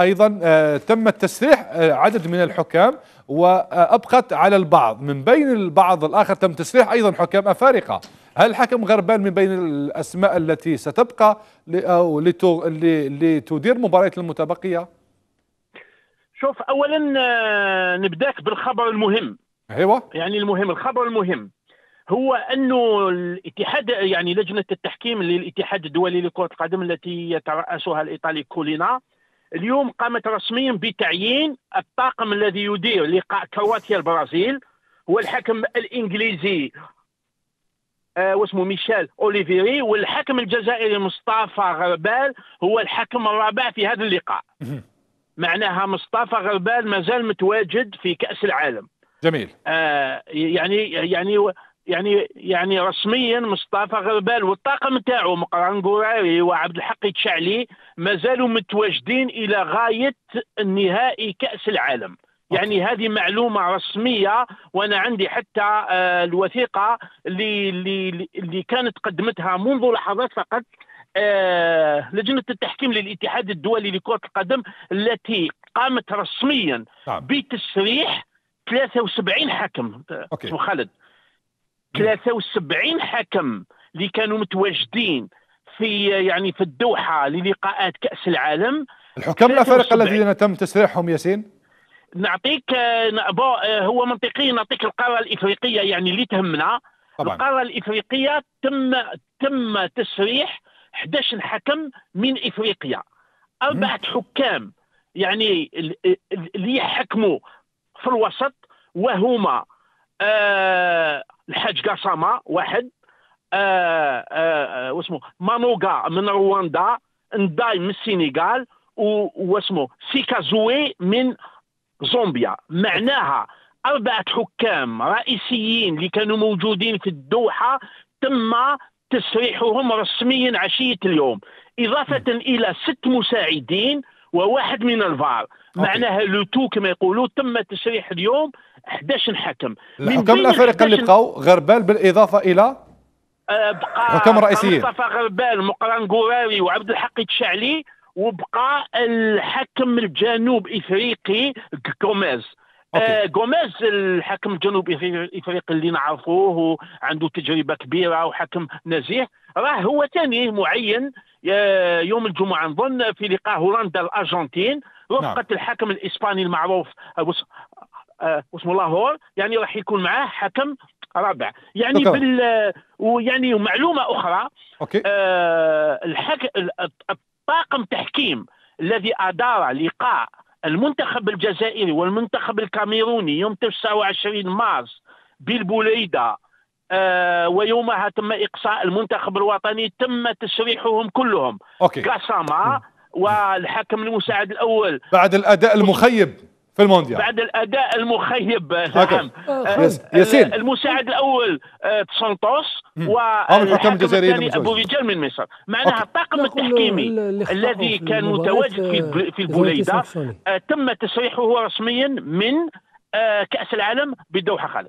ايضا تم تسريح عدد من الحكام وابقت على البعض من بين البعض الاخر تم تسريح ايضا حكام افارقه هل حكم غربان من بين الاسماء التي ستبقى لتدير مباريات المتبقيه شوف اولا آه، نبداك بالخبر المهم ايوه يعني المهم الخبر المهم هو انه الاتحاد يعني لجنه التحكيم للاتحاد الدولي لكره القدم التي يتراسها الايطالي كولينا اليوم قامت رسميا بتعيين الطاقم الذي يدير لقاء كرواتيا البرازيل هو الحكم الانجليزي آه واسمه ميشيل اوليفيري والحكم الجزائري مصطفى غربال هو الحكم الرابع في هذا اللقاء معناها مصطفى غربال ما زال متواجد في كاس العالم جميل آه يعني يعني يعني يعني رسميا مصطفى غربال والطاقم تاعو مقران قراري وعبد الحق تشعلي ما زالوا متواجدين الى غايه النهائي كاس العالم يعني هذه معلومة رسمية وأنا عندي حتى آه، الوثيقة اللي, اللي, اللي كانت قدمتها منذ لحظات فقط آه، لجنه التحكيم للاتحاد الدولي لكره القدم التي قامت رسميا نعم. بتسريح 73 حكم أوكي. خالد 73 نعم. حكم اللي كانوا متواجدين في يعني في الدوحه للقاءات كاس العالم الحكام الافارقه الذين تم تسريحهم ياسين نعطيك آه، آه، هو منطقي نعطيك القاره الافريقيه يعني اللي تهمنا طبعا. القاره الافريقيه تم تم تسريح 11 حكم من افريقيا اربعه حكام يعني اللي يحكموا في الوسط وهما آه الحاج قاسما واحد آه آه واسمه مانوغا من رواندا نداي من السنغال واسمه سيكازوي من زومبيا معناها أربعة حكام رئيسيين اللي كانوا موجودين في الدوحة تم تسريحهم رسميا عشية اليوم إضافة م. إلى ست مساعدين وواحد من الفار معناها لوتو كما يقولوا تم تسريح اليوم 11 حكم كم الافارقه اللي بقاو غربال بالاضافه الى آه، بقى حكم رئيسيين مصطفى غربال مقران قوراري وعبد الحق تشعلي وبقى الحكم الجنوب افريقي كوميز آه، غوميز الحكم الجنوبي افريقيا اللي نعرفوه وعنده تجربه كبيره وحكم نزيه راه هو ثاني معين آه، يوم الجمعه نظن في لقاء هولندا الارجنتين رفقه نعم. الحكم الاسباني المعروف واسم آه، الله يعني راح يكون معاه حكم رابع يعني بال ويعني معلومه اخرى أوكي. آه الحك... الطاقم تحكيم الذي ادار لقاء المنتخب الجزائري والمنتخب الكاميروني يوم 29 مارس بالبوليدة آه ويومها تم إقصاء المنتخب الوطني تم تسريحهم كلهم أوكي. والحكم المساعد الأول بعد الأداء المخيب في المونديال بعد الاداء المخيب نعم ياسين آه، المساعد الاول آه، تسنطوس والحكم الجزائري ابو فيجال من مصر معناها الطاقم التحكيمي الذي كان متواجد في آه، في البوليده تم تسريحه رسميا من كاس العالم بالدوحه خالد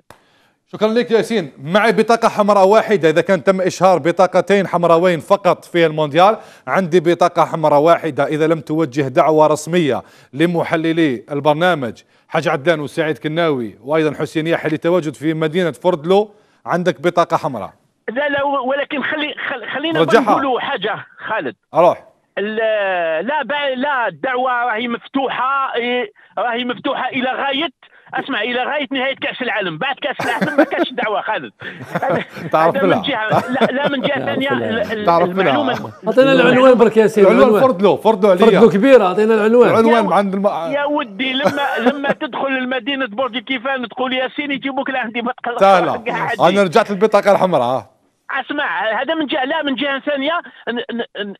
شكرا لك ياسين معي بطاقة حمراء واحدة إذا كان تم إشهار بطاقتين حمراوين فقط في المونديال عندي بطاقة حمراء واحدة إذا لم توجه دعوة رسمية لمحللي البرنامج حاج عدنان وسعيد كناوي وأيضا حسين يحيى للتواجد في مدينة فردلو عندك بطاقة حمراء لا لا ولكن خلي خلينا نقولوا حاجة خالد أروح لا لا الدعوة راهي مفتوحة راهي مفتوحة إلى غاية اسمع الى غايه نهايه كاس العالم بعد كاس العالم ما كانش دعوه خالد تعرف من جهه لا, لا من جهه ثانيه تعرف المعلومه اعطينا العنوان برك يا سيدي العنوان فرض له فرض له عليا فرض له كبيره اعطينا العنوان العنوان عند الم... يا ودي لما لما تدخل لمدينه برج كيفان تقول ياسين يجيبوك لعندي ما تقلقش انا رجعت للبطاقه الحمراء اسمع هذا من جهه لا من جهه ثانيه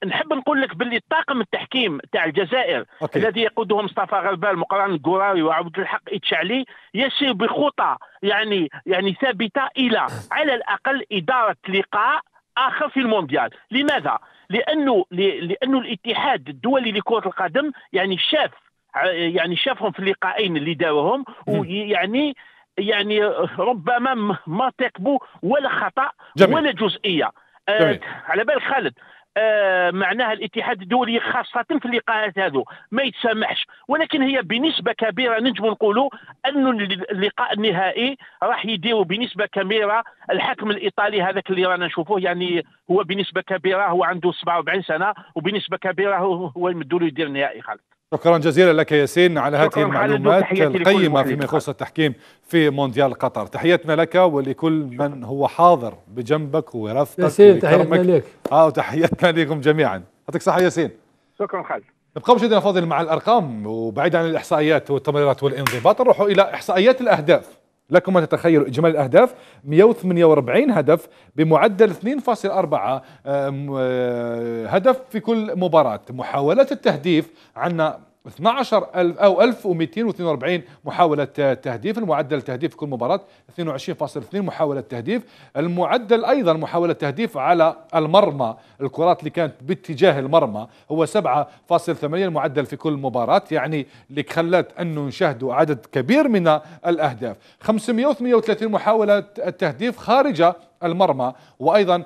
نحب نقول لك باللي الطاقم التحكيم تاع الجزائر أوكي. الذي يقوده مصطفى غربال مقران القراوي وعبد الحق اتشعلي يسير بخطى يعني يعني ثابته الى على الاقل اداره لقاء اخر في المونديال لماذا لانه لانه الاتحاد الدولي لكره القدم يعني شاف يعني شافهم في اللقاءين اللي داوهم ويعني يعني ربما ما تقبو ولا خطا جميل. ولا جزئيه آه على بال خالد آه معناها الاتحاد الدولي خاصة في اللقاءات هذو ما يتسامحش ولكن هي بنسبة كبيرة نجم نقولوا أن اللقاء النهائي راح يديروا بنسبة كبيرة الحكم الإيطالي هذاك اللي رانا نشوفوه يعني هو بنسبة كبيرة هو عنده 47 سنة وبنسبة كبيرة هو يمدوا له يدير نهائي خالد شكرا جزيلا لك ياسين على هذه المعلومات القيمة فيما يخص التحكيم في مونديال قطر تحياتنا لك ولكل من هو حاضر بجنبك ورفقك ياسين تحياتنا لك اه وتحياتنا لكم جميعا يعطيك صحة ياسين شكرا خالد نبقى مشاهدينا فاضل مع الارقام وبعيد عن الاحصائيات والتمريرات والانضباط نروح الى احصائيات الاهداف لكم أن تتخيلوا إجمالي الأهداف 148 هدف بمعدل 2.4 آه، هدف في كل مباراة محاولات التهديف عندنا 12000 او 1242 محاوله تهديف المعدل تهديف كل مباراه 22.2 محاوله تهديف المعدل ايضا محاوله تهديف على المرمى الكرات اللي كانت باتجاه المرمى هو 7.8 المعدل في كل مباراه يعني اللي خلت انه نشاهدوا عدد كبير من الاهداف 538 محاوله التهديف خارجه المرمى وايضا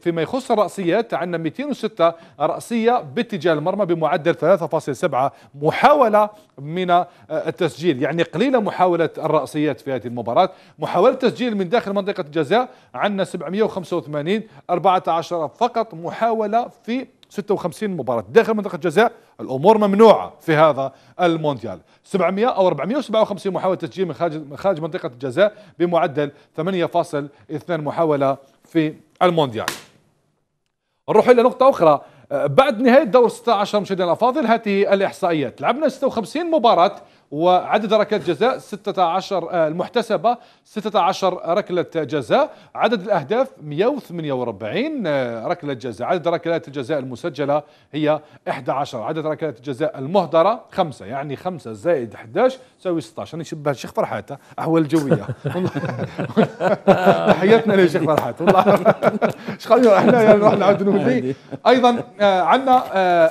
فيما يخص الراسيات عندنا 206 راسيه باتجاه المرمى بمعدل 3.7 محاوله من آه، التسجيل يعني قليله محاوله الراسيات في هذه المباراه محاوله تسجيل من داخل منطقه الجزاء عندنا 785 14 فقط محاوله في 56 مباراة داخل منطقة الجزاء الأمور ممنوعة في هذا المونديال 700 أو 457 محاولة تسجيل من خارج من خارج منطقة الجزاء بمعدل 8.2 محاولة في المونديال نروح إلى نقطة أخرى آه، بعد نهاية دور 16 مشاهدينا الأفاضل هذه الإحصائيات لعبنا 56 مباراة وعدد ركلات جزاء 16 آه، المحتسبة 16 ركلة جزاء عدد الأهداف 148 آه، ركلة جزاء عدد ركلات الجزاء المسجلة هي 11 عدد ركلات الجزاء المهدرة 5 يعني 5 زائد 11 تساوي 16 انا شبه الشيخ فرحات أحوال آه، الجوية تحياتنا للشيخ فرحات والله شغل احنا نروح نعاود نولي يعني. أيضا عندنا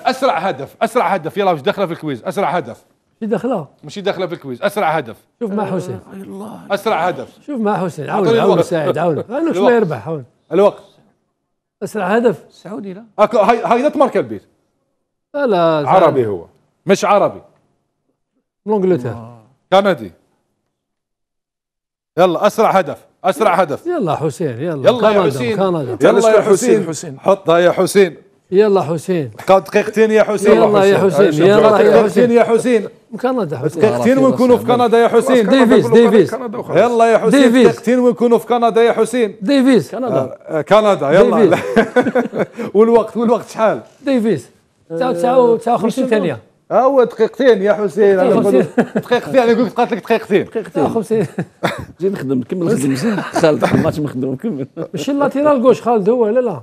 أسرع هدف أسرع هدف يلا واش دخله في الكويز أسرع هدف ماشي داخله ماشي داخله في الكويز اسرع هدف شوف مع آه، حسين الله اسرع هدف شوف مع حسين عاود عاود سعيد عاود عاون شو يربح عاون الوقت اسرع هدف سعودي لا هاي هاي ماركا البير لا لا عربي هو مش عربي من انجلترا كندي يلا اسرع هدف اسرع هدف يلا حسين يلا يلا يا حسين كندا يلا يا حسين حسين حطها يا حسين يلا حسين بقاو دقيقتين يا حسين يلا يا حسين يلا يا حسين يا حسين من كندا حسين دقيقتين ونكونوا في كندا يا حسين ديفيز ديفيز يلا يا حسين دقيقتين ونكونوا في كندا يا حسين ديفيز كندا كندا يلا والوقت والوقت شحال ديفيز 59 آه، ثانيه ها آه، هو دقيقتين يا حسين دقيقتين انا قلت بقات لك دقيقتين دقيقتين 50 آه، جاي نخدم نكمل نخدم مزيان خالد الماتش نخدم نكمل ماشي اللاتيرال كوش خالد هو لا لا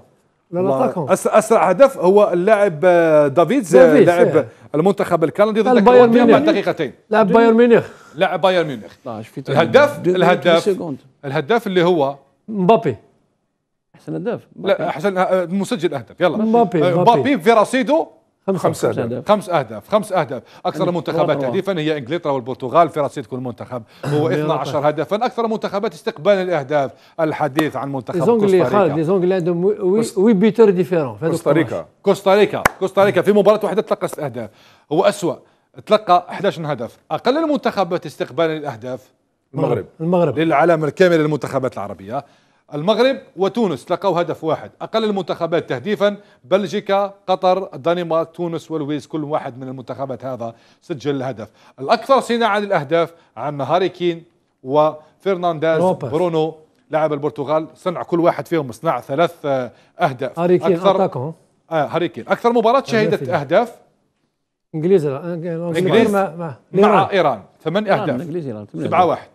اسرع هدف هو اللاعب آه، آه، دافيد لاعب إيه. المنتخب الكندي ضد بايرن ميونخ دقيقتين لاعب بايرن ميونخ لاعب بايرن ميونخ الهداف الهداف الهداف اللي هو مبابي احسن هداف لا احسن آه، مسجل اهداف يلا مبابي مبابي في رصيده خمس, أهداف. خمس أهداف خمس أهداف أكثر المنتخبات هدفا هي إنجلترا والبرتغال في تكون منتخب هو 12 هدفا أكثر المنتخبات استقبالا الاهداف الحديث عن منتخب كوستاريكا خالد زونغلي عندهم وي بيتر ديفيرون كوستاريكا كوستاريكا كوستاريكا في مباراة واحدة تلقى ست أهداف هو اسوء تلقى 11 هدف أقل المنتخبات استقبالا الاهداف المغرب المغرب للعلامه الكامل للمنتخبات العربية المغرب وتونس لقوا هدف واحد أقل المنتخبات تهديفا بلجيكا قطر الدنمارك تونس والويز كل واحد من المنتخبات هذا سجل هدف الأكثر صناعة للأهداف عندنا هاري كين وفرنانديز برونو لاعب البرتغال صنع كل واحد فيهم صنع ثلاث آه، أهداف هاري كين أكثر آه هاري كين أكثر مباراة شهدت أهداف انجليزي انجليزي مع, ايران ثمان اهداف 7 واحد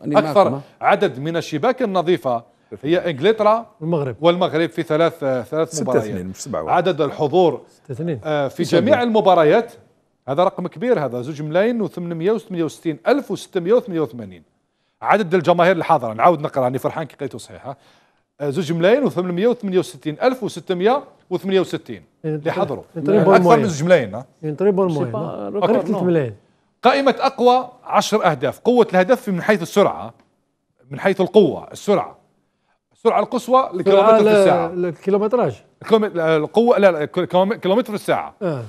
أكثر عدد من الشباك النظيفة هي انجلترا والمغرب والمغرب في ثلاث ثلاث مباريات عدد الحضور آه في جميع المباريات هذا رقم كبير هذا زوج ملايين و868 الف و688 عدد الجماهير الحاضره نعاود نقرا راني فرحان كي قريته صحيح آه، زوج ملايين و868 الف و668 يعني اللي حضروا يعني اكثر من زوج ملايين اون بون موين 3 ملايين قائمة أقوى عشر أهداف قوة الهدف من حيث السرعة من حيث القوة السرعة السرعة القصوى لكيلومتر في الساعة الكيلومتراج القوة لا لا كيلومتر في الساعة آه.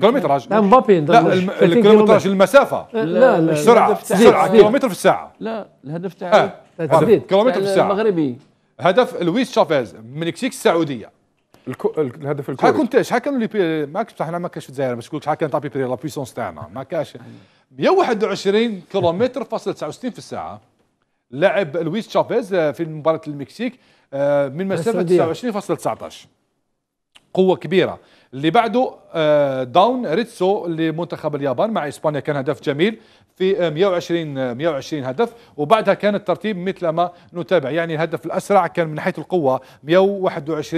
كيلومتراج لا مبابي لا الكيلومتراج المسافة لا لا السرعة السرعة كيلومتر في الساعة لا الهدف آه. تاع كيلومتر في الساعة المغربي هدف لويس شافيز من المكسيك السعودية الكو... الهدف الكوري شحال كنت شحال كان بي... ما بصح حنا ما كانش في الجزائر باش نقول شحال كانت لابيبري لابيسونس بويسونس تاعنا ما كانش 121 كيلومتر فاصل 69 في الساعه لعب لويس تشافيز آه، في مباراه المكسيك آه، من مسافه 29.19 قوه كبيره اللي بعده آه، داون ريتسو لمنتخب اليابان مع اسبانيا كان هدف جميل في 120 آه، 120 آه، هدف وبعدها كان الترتيب مثل ما نتابع يعني الهدف الاسرع كان من حيث القوه 121.69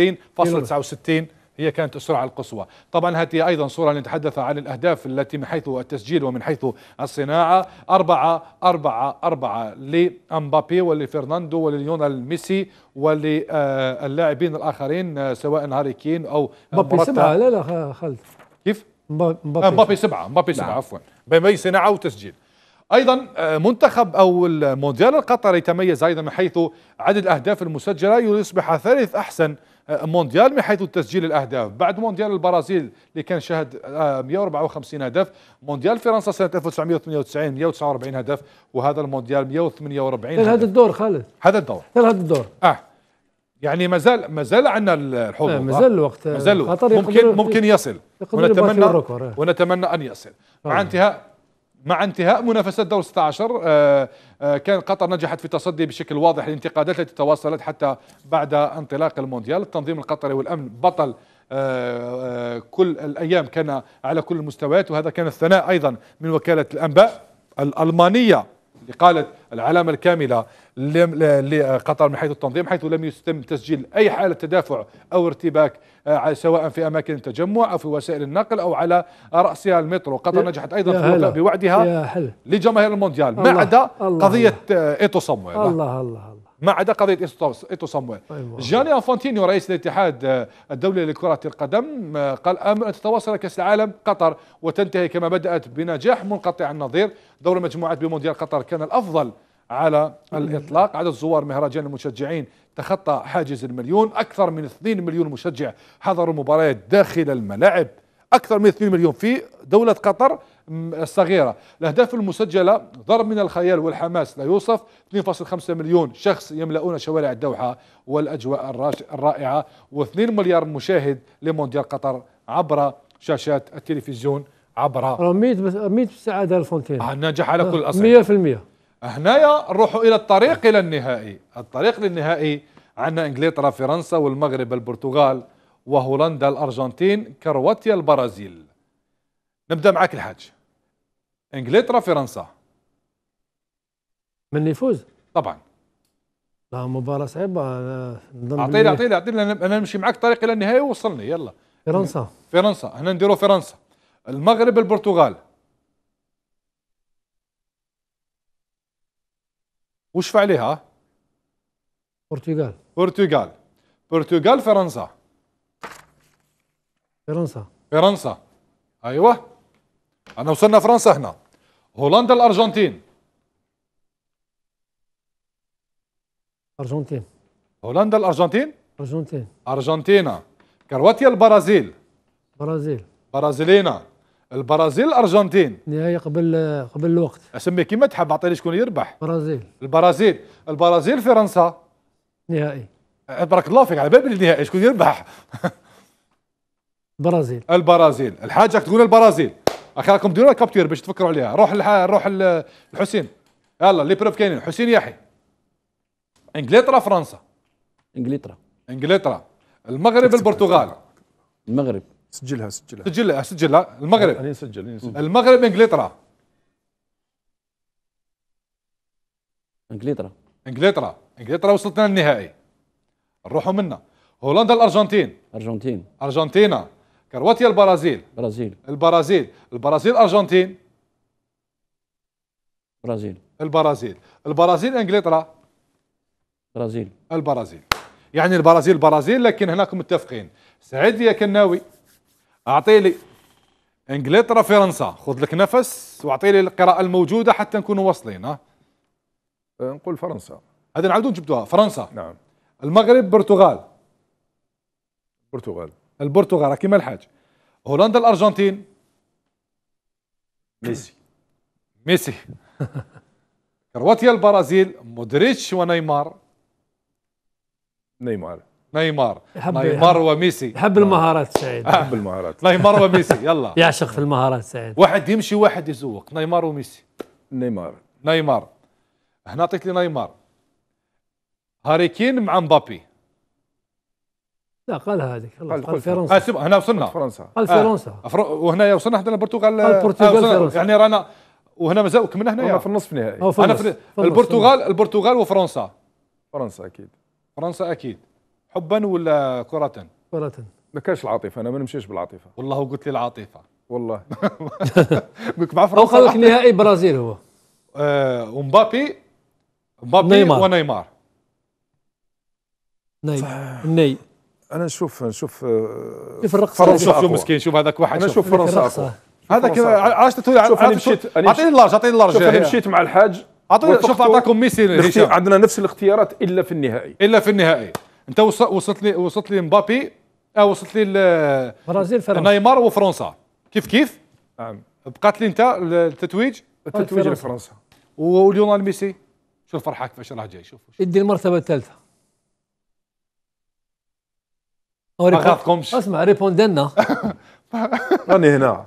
هي كانت السرعة القصوى طبعا هذه أيضا صورة نتحدث عن الأهداف التي من حيث التسجيل ومن حيث الصناعة أربعة أربعة أربعة لأمبابي ولفرناندو ولليونال ميسي وللاعبين الآخرين سواء هاري كين أو مبابي سبعة لا لا خالد كيف؟ مبابي سبعة مبابي سبعة نعم. عفوا بين صناعة وتسجيل ايضا آه، منتخب او المونديال القطري تميز ايضا من حيث عدد الاهداف المسجله ليصبح ثالث احسن مونديال من حيث تسجيل الاهداف بعد مونديال البرازيل اللي كان شهد 154 آه، هدف مونديال فرنسا سنه 1998 149 هدف وهذا المونديال 148 هدف هذا الدور خالد هذا الدور هذا الدور اه يعني ما زال ما زال عندنا الحظوظ آه، ما زال الوقت ممكن ممكن يصل ونتمنى ونتمنى ان يصل مع آه. انتهاء مع انتهاء منافسات دور 16 آه، آه، كان قطر نجحت في التصدي بشكل واضح للانتقادات التي تواصلت حتى بعد انطلاق المونديال التنظيم القطري والامن بطل آه، كل الايام كان على كل المستويات وهذا كان الثناء ايضا من وكاله الانباء الالمانيه قالت العلامة الكاملة لقطر من حيث التنظيم حيث لم يتم تسجيل أي حالة تدافع أو ارتباك آه، سواء في أماكن التجمع أو في وسائل النقل أو على رأسها المترو قطر نجحت أيضا في بوعدها لجماهير المونديال ما عدا قضية آه، إيتو صمويل الله الله الله ما عدا قضيه ايتو صامويل أيوة. جاني انفانتينيو رئيس الاتحاد آه، الدولي لكره القدم آه، قال امل ان تتواصل كاس العالم قطر وتنتهي كما بدات بنجاح منقطع النظير دور المجموعات بمونديال قطر كان الافضل على الاطلاق عدد زوار مهرجان المشجعين تخطى حاجز المليون اكثر من 2 مليون مشجع حضروا مباريات داخل الملاعب اكثر من 2 مليون في دوله قطر الصغيرة الأهداف المسجلة ضرب من الخيال والحماس لا يوصف 2.5 مليون شخص يملؤون شوارع الدوحة والأجواء الرائعة و2 مليار مشاهد لمونديال قطر عبر شاشات التلفزيون عبر 100 100 بسعادة الفونتين آه، نجح على كل الأصعدة 100% هنايا نروحوا إلى الطريق إلى النهائي الطريق للنهائي عندنا إنجلترا فرنسا والمغرب البرتغال وهولندا الأرجنتين كرواتيا البرازيل نبدا معك الحاج انجلترا فرنسا من اللي يفوز؟ طبعا لا مباراة صعبة اعطيني اعطيني اعطيني انا نمشي معك طريق الى النهاية ووصلني يلا فرنسا فرنسا هنا نديرو فرنسا المغرب البرتغال وش فعليها؟ برتغال برتغال برتغال فرنسا فرنسا فرنسا ايوه انا وصلنا فرنسا هنا هولندا الارجنتين ارجنتين هولندا الارجنتين ارجنتين ارجنتينا كرواتيا البرازيل برازيل برازيلينا البرازيل الارجنتين نهايه قبل قبل الوقت اسمي كيما تحب اعطيني شكون يربح برازيل البرازيل البرازيل فرنسا نهائي أه، بارك الله فيك على بالي النهائي شكون يربح برازيل البرازيل الحاجه تقول البرازيل اخاكم ديروا كابتير باش تفكروا عليها روح الح... روح الحسين يلا لي بروف كاينين حسين يحيى انجلترا فرنسا انجلترا انجلترا المغرب البرتغال المغرب سجلها سجلها سجلها سجلها المغرب انا نسجل المغرب انجلترا انجلترا انجلترا انجلترا وصلتنا للنهائي نروحوا منا هولندا الارجنتين ارجنتين ارجنتينا كرواتيا البرازيل برازيل البرازيل البرازيل ارجنتين برازيل البرازيل البرازيل انجلترا برازيل البرازيل يعني البرازيل برازيل لكن هناك متفقين سعيد يا كناوي اعطي لي انجلترا فرنسا خذ لك نفس واعطي لي القراءه الموجوده حتى نكونوا واصلين ها أه، نقول فرنسا هذا نعاودوا جبتوها فرنسا نعم المغرب برتغال برتغال البرتغال كيما الحاج هولندا الارجنتين ميسي ميسي كرواتيا البرازيل مودريتش ونيمار نيمار نيمار نيمار وميسي يحب المهارات سعيد يحب المهارات نيمار وميسي يلا يعشق في المهارات سعيد واحد يمشي واحد يزوق نيمار وميسي نيمار نيمار هنا عطيت لي نيمار هاري كين مع مبابي لا قالها هذيك قال, قال فرنسا آه هنا وصلنا فرنسا قال آه، فرنسا آه. أفر... وهنا وصلنا حتى البرتغال البرتغال آه فرنسا يعني رانا وهنا مازال كملنا هنا في النصف النهائي في انا في البرتغال البرتغال وفرنسا فرنسا اكيد فرنسا اكيد حبا ولا كرة؟ كرة ما كانش العاطفه انا ما نمشيش بالعاطفه والله قلت لي العاطفه والله قلت مع فرنسا او قال لك نهائي برازيل هو آه ومبابي مبابي ونيمار نيمار ني انا نشوف نشوف آه، شوف الرقصه شوف شوف مسكين شوف هذاك واحد انا نشوف فرنسا اقوى هذاك علاش شوف انا مشيت اعطيني اللارج اعطيني اللارج شوف انا مشيت مع الحاج شوف اعطاكم ميسي عندنا نفس الاختيارات الا في النهائي الا في النهائي انت وصلت لي وصلت لي مبابي اه وصلت لي البرازيل فرنسا نيمار وفرنسا كيف كيف نعم بقات لي انت التتويج التتويج لفرنسا وليونال ميسي شوف الفرحه كيفاش راه جاي شوف يدي المرتبه الثالثه ما خافكمش اسمع ريبوند لنا راني هنا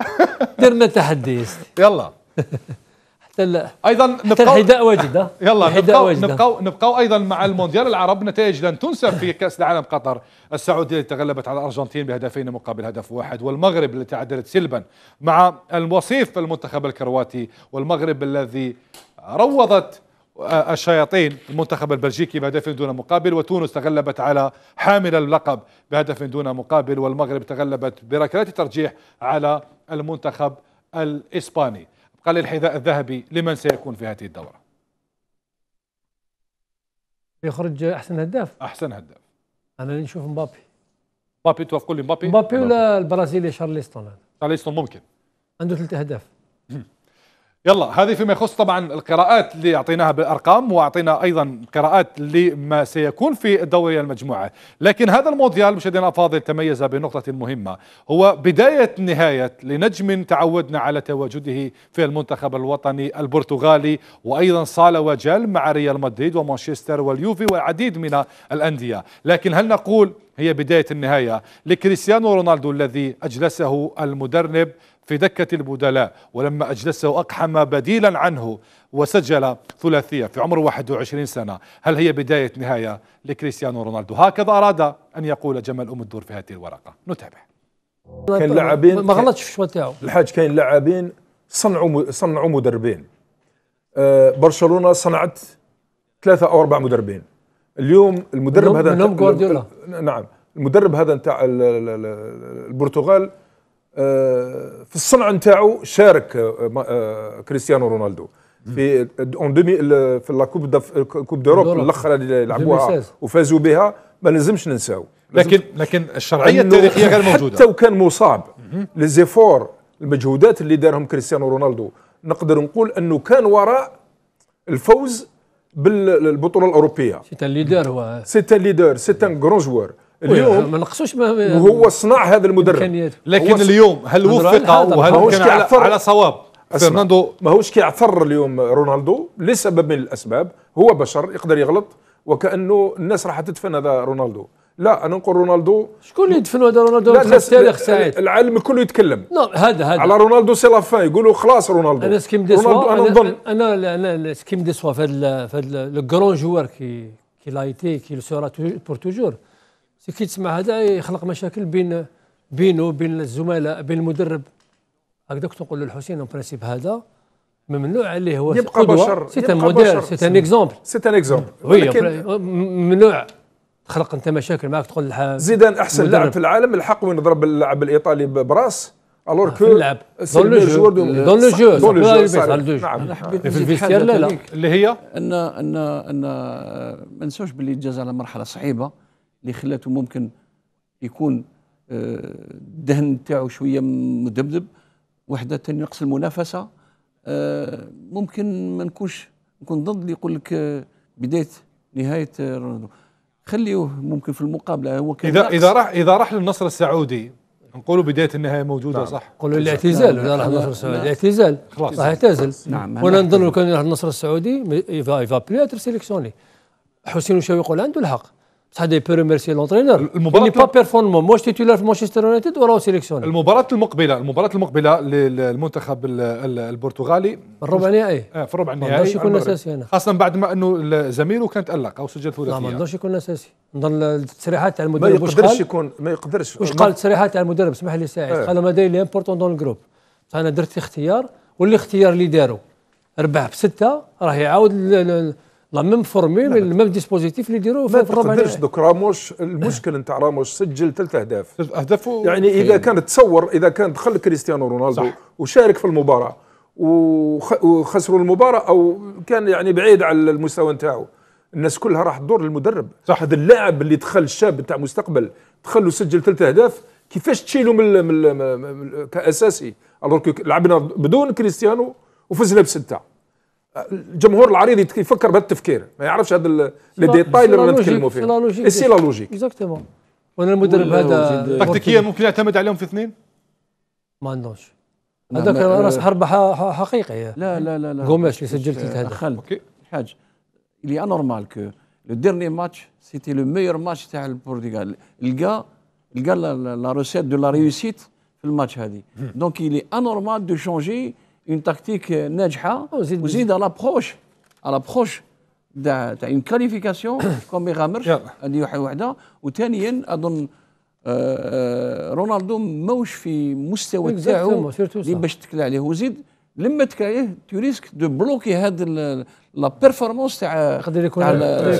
دير لنا تحدي يلا حتى لا ايضا نبقى الحذاء واجد يلا نبقاو نبقاو نبقاو ايضا مع المونديال العرب نتائج لن تنسى في كاس العالم قطر السعوديه التي تغلبت على الارجنتين بهدفين مقابل هدف واحد والمغرب التي تعادلت سلبا مع الوصيف المنتخب الكرواتي والمغرب الذي روضت الشياطين المنتخب البلجيكي بهدف دون مقابل وتونس تغلبت على حامل اللقب بهدف دون مقابل والمغرب تغلبت بركلات ترجيح على المنتخب الإسباني قال الحذاء الذهبي لمن سيكون في هذه الدورة يخرج أحسن هداف أحسن هداف أنا اللي نشوف مبابي مبابي توافقوا لي مبابي مبابي ولا البرازيلي شارليستون شارليستون ممكن عنده ثلاث أهداف يلا هذه فيما يخص طبعا القراءات اللي اعطيناها بالارقام واعطينا ايضا قراءات لما سيكون في دوري المجموعه، لكن هذا المونديال مشاهدينا الافاضل تميز بنقطه مهمه، هو بدايه نهايه لنجم تعودنا على تواجده في المنتخب الوطني البرتغالي وايضا صال وجل مع ريال مدريد ومانشستر واليوفي والعديد من الانديه، لكن هل نقول هي بدايه النهايه لكريستيانو رونالدو الذي اجلسه المدرب في دكة البدلاء ولما أجلسه أقحم بديلا عنه وسجل ثلاثية في عمر 21 سنة هل هي بداية نهاية لكريستيانو رونالدو هكذا أراد أن يقول جمال أم الدور في هذه الورقة نتابع كان لاعبين ما غلطش في الشوط تاعو الحاج كاين لاعبين صنعوا صنعوا مدربين أه، برشلونه صنعت ثلاثه او اربع مدربين اليوم المدرب هذا نعم المدرب هذا نتاع البرتغال في الصنع نتاعو شارك آه، آه، كريستيانو رونالدو في اون آه، دومي في لا كوب كوب دوروب الاخرى اللي لعبوها وفازوا بها ما لازمش ننساو لكن لكن الشرعيه التاريخيه غير موجوده حتى وكان مصاب لي زيفور المجهودات اللي دارهم كريستيانو رونالدو نقدر نقول انه كان وراء الفوز بالبطوله الاوروبيه سيت ان ليدر هو سيت ان ليدر سيت ان جرون جوار اليوم ما نقصوش وهو صنع هذا المدرب لكن اليوم هل وفق وهل كان على, على صواب فرناندو ماهوش كيعثر اليوم رونالدو لسبب من الاسباب هو بشر يقدر يغلط وكانه الناس راح تدفن هذا رونالدو لا انا نقول رونالدو شكون اللي يدفن هذا رونالدو لا الناس العالم كله يتكلم لا هذا هذا على رونالدو سي لا فان يقولوا خلاص رونالدو انا سكيم دي سوا انا نظن انا انا سكيم دي سوا في هذا لو كرون جوار كي كي لايتي كي سورا بور توجور كي تسمع هذا يخلق مشاكل بين بينه وبين الزملاء بين المدرب هكذا كنت نقول للحسين اون برانسيب هذا ممنوع عليه هو يبقى قدوة. بشر سيت ان موديل سيت ان اكزومبل سيت ان اكزومبل وي ممنوع تخلق انت مشاكل معك تقول زيدان احسن لاعب في العالم الحق وين ضرب اللاعب الايطالي براس الور كو اللعب دون لو جو دون لو جو دون لو جو في الفيستير لا لا اللي هي ان ان ان ما نساوش باللي جاز على مرحله صعيبه اللي خلاته ممكن يكون آه، الدهن نتاعو شويه مذبذب وحده نقص المنافسه آه، ممكن ما نكونش نكون ضد اللي يقول لك آه، بدايه نهايه رونالدو خليوه ممكن في المقابله هو كان اذا اذا راح اذا راح للنصر السعودي نقولوا بدايه النهايه موجوده نعم. صح قولوا نعم. الاعتزال اذا راح النصر نعم. السعودي نعم. الاعتزال خلاص راح يعتزل نعم وانا نظن لو كان راح النصر السعودي يفا يفا بلي سيليكسيوني حسين وشوي يقول عنده الحق بصح دي بير ميرسي لونترينور المباراة با بيرفورمون موش تيتولار في مانشستر يونايتد وراه سيليكسيون المباراة المقبلة المباراة المقبلة للمنتخب البرتغالي الربع النهائي اه في الربع النهائي ما نظنش يكون اساسي انا خاصة بعد ما انه زميله كان تألق او سجل ثلاثية ما نظنش يكون اساسي نظن التصريحات تاع المدرب ما يقدرش يكون ما يقدرش واش قال التصريحات تاع المدرب اسمح لي ساعد قال ما داير لي امبورتون دون الجروب انا درت اختيار والاختيار اللي داروا ربح بسته راه يعاود لا ميم فورمول ميم ديسبوزيتيف اللي يديروه في الربع ما تقدرش دوك راموش المشكل نتاع راموش سجل ثلاث اهداف ثلاث اهداف يعني اذا كان تصور اذا كان دخل كريستيانو رونالدو صح. وشارك في المباراه وخسروا المباراه او كان يعني بعيد على المستوى نتاعو الناس كلها راح تدور للمدرب صح هذا اللاعب اللي دخل الشاب نتاع مستقبل دخل وسجل ثلاث اهداف كيفاش تشيلو من, من, من, من كاساسي لعبنا بدون كريستيانو وفزنا بسته الجمهور العريض يفكر بهذا التفكير ما يعرفش هذا لي ديتاي اللي نتكلموا فيه سي لا إيه، لوجيك اكزاكتومون وانا المدرب هذا تكتيكيا ممكن يعتمد عليهم في اثنين ما عندوش نعم، هذاك راس حربة حقيقي لا لا لا لا غوميش اللي سجل ثلاث هدف خالد حاجه اللي انورمال كو لو ديرني ماتش سيتي لو ميور ماتش تاع البرتغال لقى لقى لا روسيت دو لا ريوسيت في الماتش هذه دونك il انورمال دو شونجي اون تكتيك ناجحه وزيد وزيد لابروش لابروش تاع تاع اون كاليفيكاسيون كون ما يغامرش هذه وحده وثانيا اظن رونالدو ماهوش في مستوى تاعو اللي باش تكلى عليه وزيد لما تكلى عليه تو ريسك دو بلوكي هذا لا بيرفورمانس تاع يقدر يكون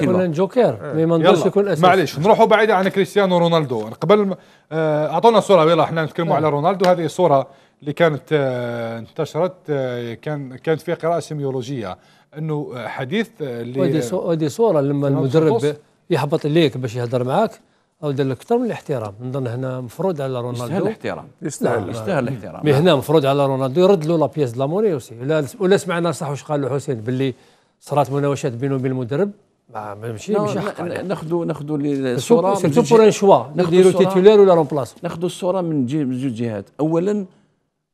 يكون جوكر مي ما نظنش يكون اساسي معليش نروحوا بعيدا عن كريستيانو رونالدو قبل آه، اعطونا صوره يلا احنا نتكلموا على رونالدو هذه صوره اللي كانت آه، انتشرت آه، كان كانت فيها قراءه سيميولوجيه انه آه، حديث اللي ودي, ودي صوره لما المدرب يحبط ليك باش يهضر معاك او دار لك اكثر من الاحترام نظن هنا مفروض على رونالدو يستاهل الاحترام يستاهل نعم، يستاهل الاحترام مي هنا نعم. مفروض على رونالدو يرد له لابيس دو لاموني اوسي ولا سمعنا صح واش قال له حسين باللي صرات مناوشات بينه وبين المدرب ما ماشي ماشي نعم، حق ناخذوا ناخذوا الصوره سيرتو بور ان شوا نديرو تيتولير ولا رومبلاس ناخذوا الصوره من جي... جوج جهات اولا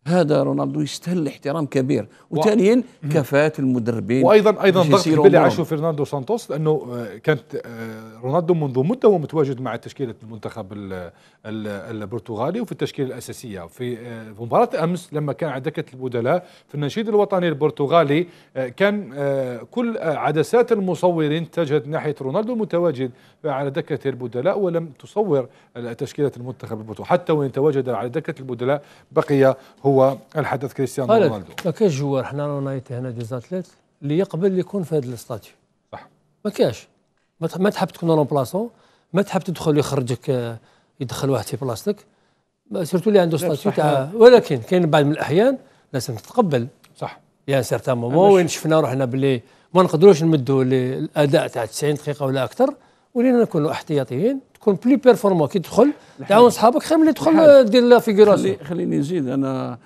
هذا رونالدو يستاهل احترام كبير وثانيا و... كفاءه المدربين وايضا ايضا ضغط اللي عاشه فرناندو سانتوس لانه آه، كانت آه، رونالدو منذ مده ومتواجد مع تشكيله المنتخب البرتغالي وفي التشكيله الاساسيه في آه، مباراه امس لما كان على دكه البدلاء في النشيد الوطني البرتغالي كان كل عدسات المصورين اتجهت ناحيه رونالدو المتواجد على دكه البدلاء ولم تصور تشكيله المنتخب البرتغالي حتى وان تواجد على دكه البدلاء بقي هو هو الحدث كريستيانو رونالدو ما كاش جوار حنا رانا هنا دي زاتليت اللي يقبل يكون في هذا الاستاتيو صح ما كاش ما تحب تكون اون بلاصون ما تحب تدخل يخرجك آه، يدخل واحد في بلاصتك سيرتو اللي عنده ستاتيو تاع ولكن كاين بعض من الاحيان لازم تتقبل صح يا سيرتان مومون وين شفنا روحنا بلي ما نقدروش نمدوا الاداء تاع 90 دقيقه ولا اكثر ولينا نكونوا احتياطيين تكون بلي بيرفورمون كي تدخل تعاون صحابك خير ملي تدخل دير لا فيغوراسيون خليني نزيد انا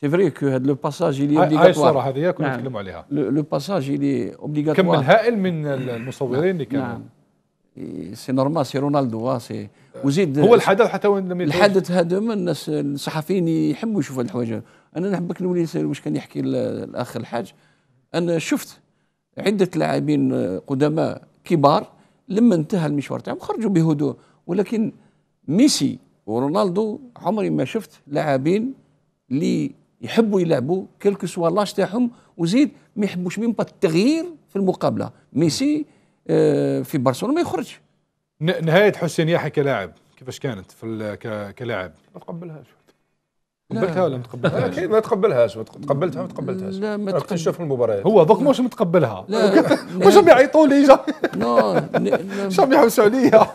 سي فري كو هذا لو باساج اللي اوبليغاتوار هاي الصوره هذه كنا نعم. نتكلم عليها لو باساج اللي اوبليغاتوار كم هائل من نعم. المصورين اللي كانوا سي نورمال سي رونالدو سي وزيد هو الحدث حتى وين لم الحدث هذا من الناس الصحفيين يحبوا يشوفوا الحوايج انا نحبك نولي واش كان يحكي الاخ الحاج انا شفت عده لاعبين قدماء كبار لما انتهى المشوار تاعهم خرجوا بهدوء ولكن ميسي ورونالدو عمري ما شفت لاعبين اللي يحبوا يلعبوا كلكو سوا لاش تاعهم وزيد ما يحبوش ميم با التغيير في المقابله ميسي آه، في برشلونه ما يخرج نهايه حسين يحيى كلاعب كيفاش كانت في كلاعب ما تقبلهاش قبلتها ولا ما تقبلتها؟ اكيد ما تقبلهاش تقبلتها ما تقبلتهاش لا ما المباريات هو دوك مش متقبلها لا واش يعيطوا لي جا شام يحوسوا عليا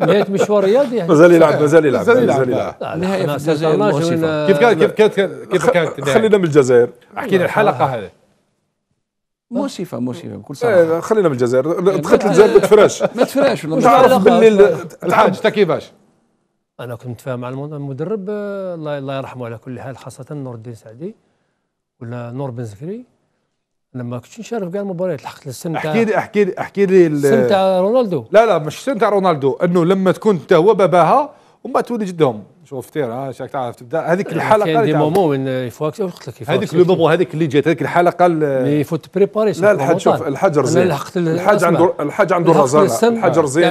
نهايه مشوار رياضي يعني. مازال يلعب مازال يلعب مازال يلعب نهايه كيف كانت كيف كانت كيف كانت خلينا من الجزائر احكي لي الحلقه هذه موسيفة موسيفة بكل صراحه إيه، خلينا من الجزائر يعني دخلت الجزائر ما تفراش ما تفراش تعرف باللي الحاج انت كيفاش انا كنت فاهم مع المدرب الله الله يرحمه على كل حال خاصه نور الدين سعدي ولا نور بن زكري لما كنت نشارك كاع المباريات لحقت السن تاع احكي لي احكي لي احكي لي السن تاع رونالدو لا لا مش السن تاع رونالدو انه لما تكون انت هو باباها وما تولي جدهم شوف تيرا آه، شاك تعرف تبدا هذيك الحلقه كان دي مومون وين فواكس قلت لك هذيك لو مومون هذيك اللي جات هذيك الحلقه مي فو تبريباري لا الحاج شوف الحاج رزين الحاج عنده الحاج عنده الرزانه الحاج رزين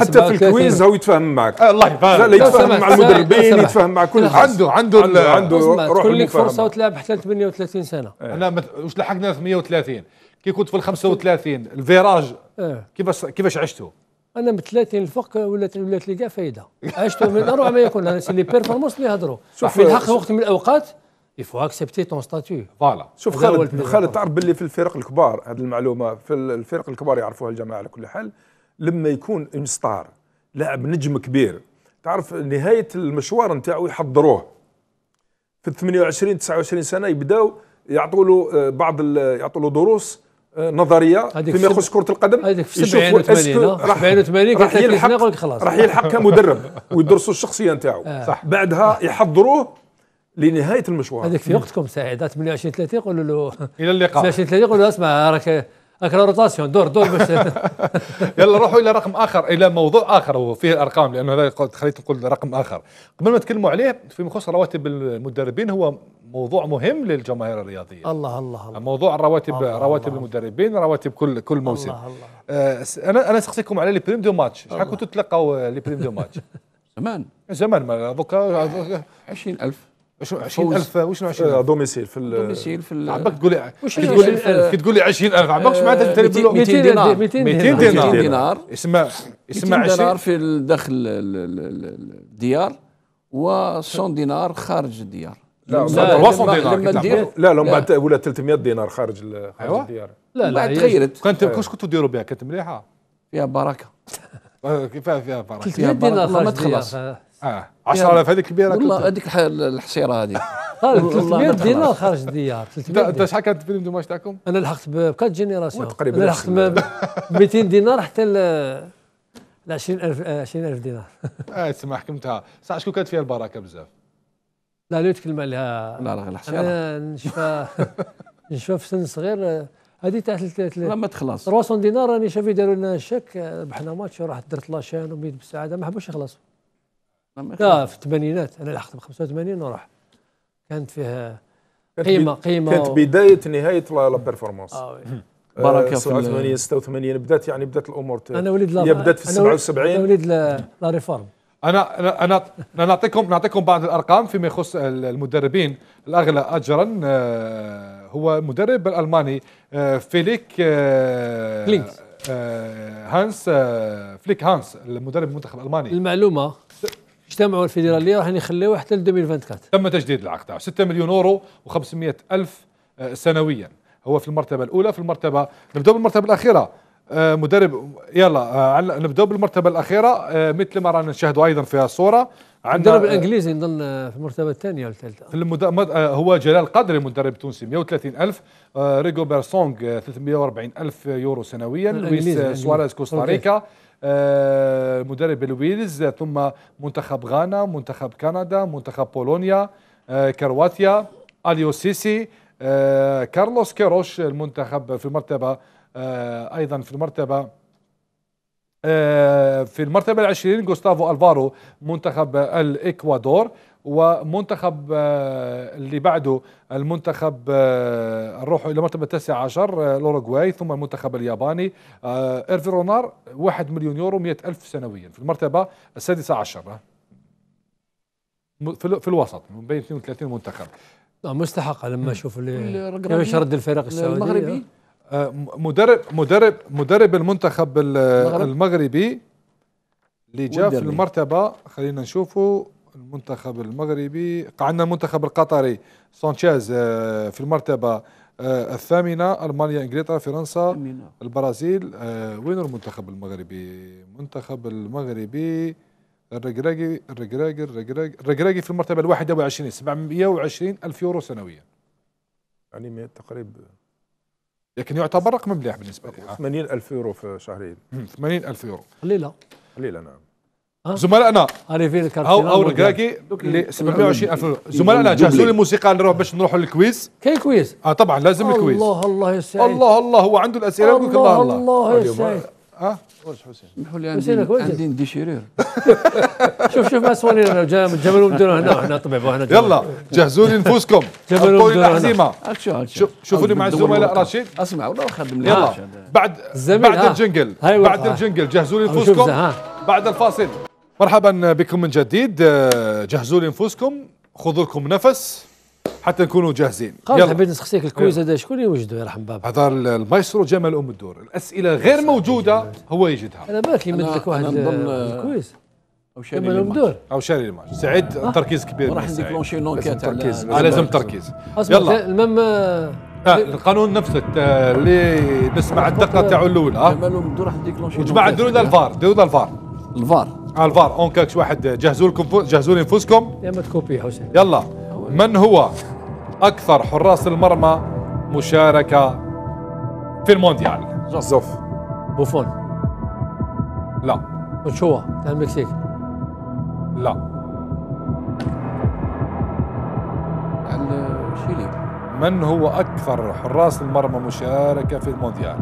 حتى في الكويز هو يتفاهم معك الله يبارك لا يتفاهم مع المدربين يتفاهم مع كل عنده عنده عنده روح لك فرصه وتلعب حتى 38 سنه إيه. انا واش لحقنا في 130 كي كنت في ال 35 الفيراج إيه. كيفاش كيفاش عشتوا انا من 30 الفوق ولات ولات لي كاع فايده عشت من اروع ما يكون انا سي لي بيرفورمانس اللي يهضروا في الحق وقت من الاوقات يفو اكسبتي تون ستاتيو فوالا شوف خالد خالد تعرف باللي في الفرق الكبار هذه المعلومه في الفرق الكبار يعرفوها الجماعه على كل حال لما يكون ان ستار لاعب نجم كبير تعرف نهايه المشوار نتاعو يحضروه في 28 29 سنه يبداو يعطوا له بعض يعطوا له دروس نظريه فيما يخص كره القدم في 87 87 راح يلحق خلاص راح يلحق كمدرب ويدرسوا الشخصيه نتاعو آه. بعدها يحضروه لنهايه المشوار هذاك في وقتكم سعيد 28 30 قولوا له الى اللقاء 28 30 قولوا له اسمع راك راك روتاسيون دور دور باش يلا روحوا الى رقم اخر الى موضوع اخر وفيه ارقام لانه هذا خليت نقول رقم اخر قبل ما نتكلموا عليه فيما يخص رواتب المدربين هو موضوع مهم للجماهير الرياضيه الله الله, الله موضوع رواتب الله رواتب الله المدربين رواتب كل كل موسم الله الله آه انا انا سقسيكم على لي بريم دو ماتش شحال كنتوا تلقاو آه، لي بريم دو ماتش زمان زمان دوكا 20000 20000 وشنو 20000 دوميسيل في دوميسيل في عباك تقول لي تقول لي كي تقول لي 20000 عباك واش معناتها 200 دينار 200 دينار 200 دينار اسمع اسمع 200 دينار في داخل الديار و 100 دينار خارج الديار لا لا لما دير لا لا من بعد ولا 300 دينار خارج خارج أيوة. الديار لا لا تغيرت كنت واش أيوة. كنتوا ديروا بها كانت مليحه فيها بركه كيفاه فيها بركه 300 دينار ما تخلص اه 10000 هذيك كبيره والله هذيك الحصيره هذه 300 دينار خارج الديار 300 انت شحال كانت في الدوماج تاعكم؟ انا لحقت بكات جينيراسيون تقريبا لحقت ب 200 دينار حتى ل 20000 20000 دينار اه تسمع حكمتها صح شكون كانت فيها البركه بزاف؟ لا لو تكلم عليها لا لا غير انا نشفى نشفى في سن صغير هذه تاع 33 لما تخلص 300 دينار راني شافي يداروا لنا الشك ربحنا ماتش ورحت درت لاشين وميت بالسعاده ما حبوش يخلصوا لا في الثمانينات انا لحقت ب 85 وراح كانت فيها قيمه قيمه كانت بدايه نهايه لا بيرفورمانس بركه في 87 86 بدات يعني بدات الامور انا وليد لا بدات في 77 انا وليد لا ريفورم انا انا انا نعطيكم نعطيكم بعض الارقام فيما يخص المدربين الاغلى اجرا آه، هو المدرب الالماني فيليك آه، فليك آه، هانس فليك هانس المدرب المنتخب الالماني المعلومه اجتمعوا الفيدراليه راح يخليوه حتى 2024 تم تجديد العقد 6 مليون اورو و500 الف سنويا هو في المرتبه الاولى في المرتبه نبدا بالمرتبه الاخيره آه، مدرب يلا آه، نبداو بالمرتبه الاخيره آه، مثل ما رانا نشاهدوا ايضا في الصوره عندنا المدرب الانجليزي نظن في المرتبه الثانيه والثالثة المد... هو جلال قدري مدرب تونسي 130 الف ريغو بيرسونغ 340 الف يورو سنويا لويس سواريز كوستاريكا مدرب الويلز ثم منتخب غانا منتخب كندا منتخب بولونيا كرواتيا اليو سيسي كارلوس كيروش المنتخب في المرتبه آه، ايضا في المرتبه آه، في المرتبة العشرين جوستافو ألفارو منتخب الإكوادور ومنتخب آه، اللي بعده المنتخب نروح الى المرتبه التاسع عشر الاوروغواي ثم المنتخب الياباني ايرفي رونار 1 مليون يورو مئة الف سنويا في المرتبه السادسة عشر في الوسط من بين 32 منتخب مستحقه لما اشوف اللي رد الفرق السعودي المغربي آه، مدرب مدرب مدرب المنتخب المغربي اللي جاء في المرتبه خلينا نشوفه المنتخب المغربي عندنا المنتخب القطري سانشيز آه، في المرتبه آه، الثامنه المانيا انجلترا فرنسا البرازيل وين المنتخب المغربي المنتخب المغربي الركراكي الركراكي الركراكي الركراكي في المرتبه 21 720 الف يورو سنويا يعني تقريبا لكن يعتبر رقم مليح بالنسبه لي 80 آه. الف يورو في شهرين 80 الف يورو قليله قليله نعم زملائنا اريفي او او الكراكي 720 الف زملائنا جهزوا لي الموسيقى نروح باش نروحوا للكويز كاين كويز اه طبعا لازم الكويز الله الله يسعدك الله الله هو عنده الاسئله يقول لك الله الله الله يسعدك اه وش حسين نحول عندي عندي نديشيرير شوف شوف من جبل نديروا هنا احنا طبيب هنا يلا جهزوا لي نفوسكم جبلوا لنا شوف شوفوا لي مع الزملاء رشيد اسمع والله خدم يلا بعد بعد الجنجل بعد الجنجل جهزوا لي نفوسكم بعد الفاصل مرحبا بكم من جديد آه، جهزوا لي نفوسكم خذوا لكم نفس حتى نكونوا جاهزين قال بين شخصيك الكويز هذا شكون يوجده يرحم بابا هذا المايسترو جمال ام الدور الاسئله غير موجوده هو يجدها انا بالك يمد لك واحد الكويز آه، او شاري الدور او شاري الماتش سعيد آه. تركيز كبير راح نديكلونشي لونكات تركيز لازم تركيز يلا المهم آه،, آه القانون نفسه اللي نسمع الدقه تاعو الاولى جماعه ديروا لنا الفار ديروا لنا الفار الفار اه الفار اون كاكس واحد جهزوا لكم جهزوا لي نفوسكم يا ما تكوبي حسين يلا من هو أكثر حراس المرمى مشاركة في المونديال زوف بوفون لا وشوا تاع المكسيك لا تاع الشيلي من هو أكثر حراس المرمى مشاركة في المونديال؟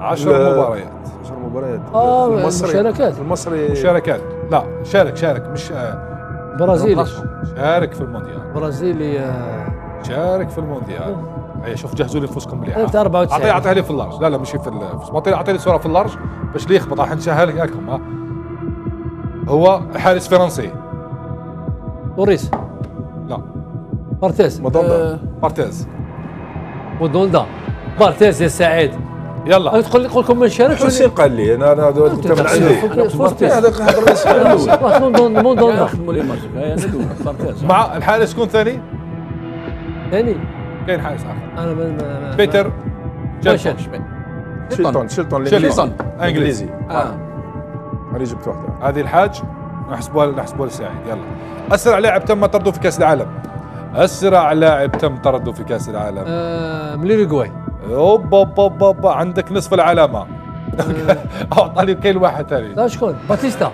عشر مباريات عشر مباريات اه المصري مشاركات المصري مشاركات لا شارك شارك مش آه برازيلي شارك في المونديال برازيلي آه، شارك في المونديال اي شوف جهزوا لي نفوسكم مليح 94 اعطيه اعطيه لي في اللارج لا لا مش في اعطيه اعطيه لي صوره في اللارج باش لي يخبط راح نسهل لكم هو حارس فرنسي اوريس لا بارتيز مادوندا آه بارتيز ودوندا بارتيز يا سعيد يلا تقول لي قلت لكم ما نشاركش حسين قال لي انا انا انت من عندي هذاك هضر مع الحارس شكون ثاني؟ ثاني كاين حارس اخر انا بيتر شيلتون شيلتون شيلتون شيلتون انجليزي اه انا جبت واحده هذه الحاج نحسبوها نحسبوها لسعيد يلا اسرع لاعب تم طرده في كاس العالم اسرع لاعب تم طرده في كاس العالم آه من اوبا اوبا اوبا عندك نصف العلامه اعطاني كاين واحد ثاني لا شكون باتيستا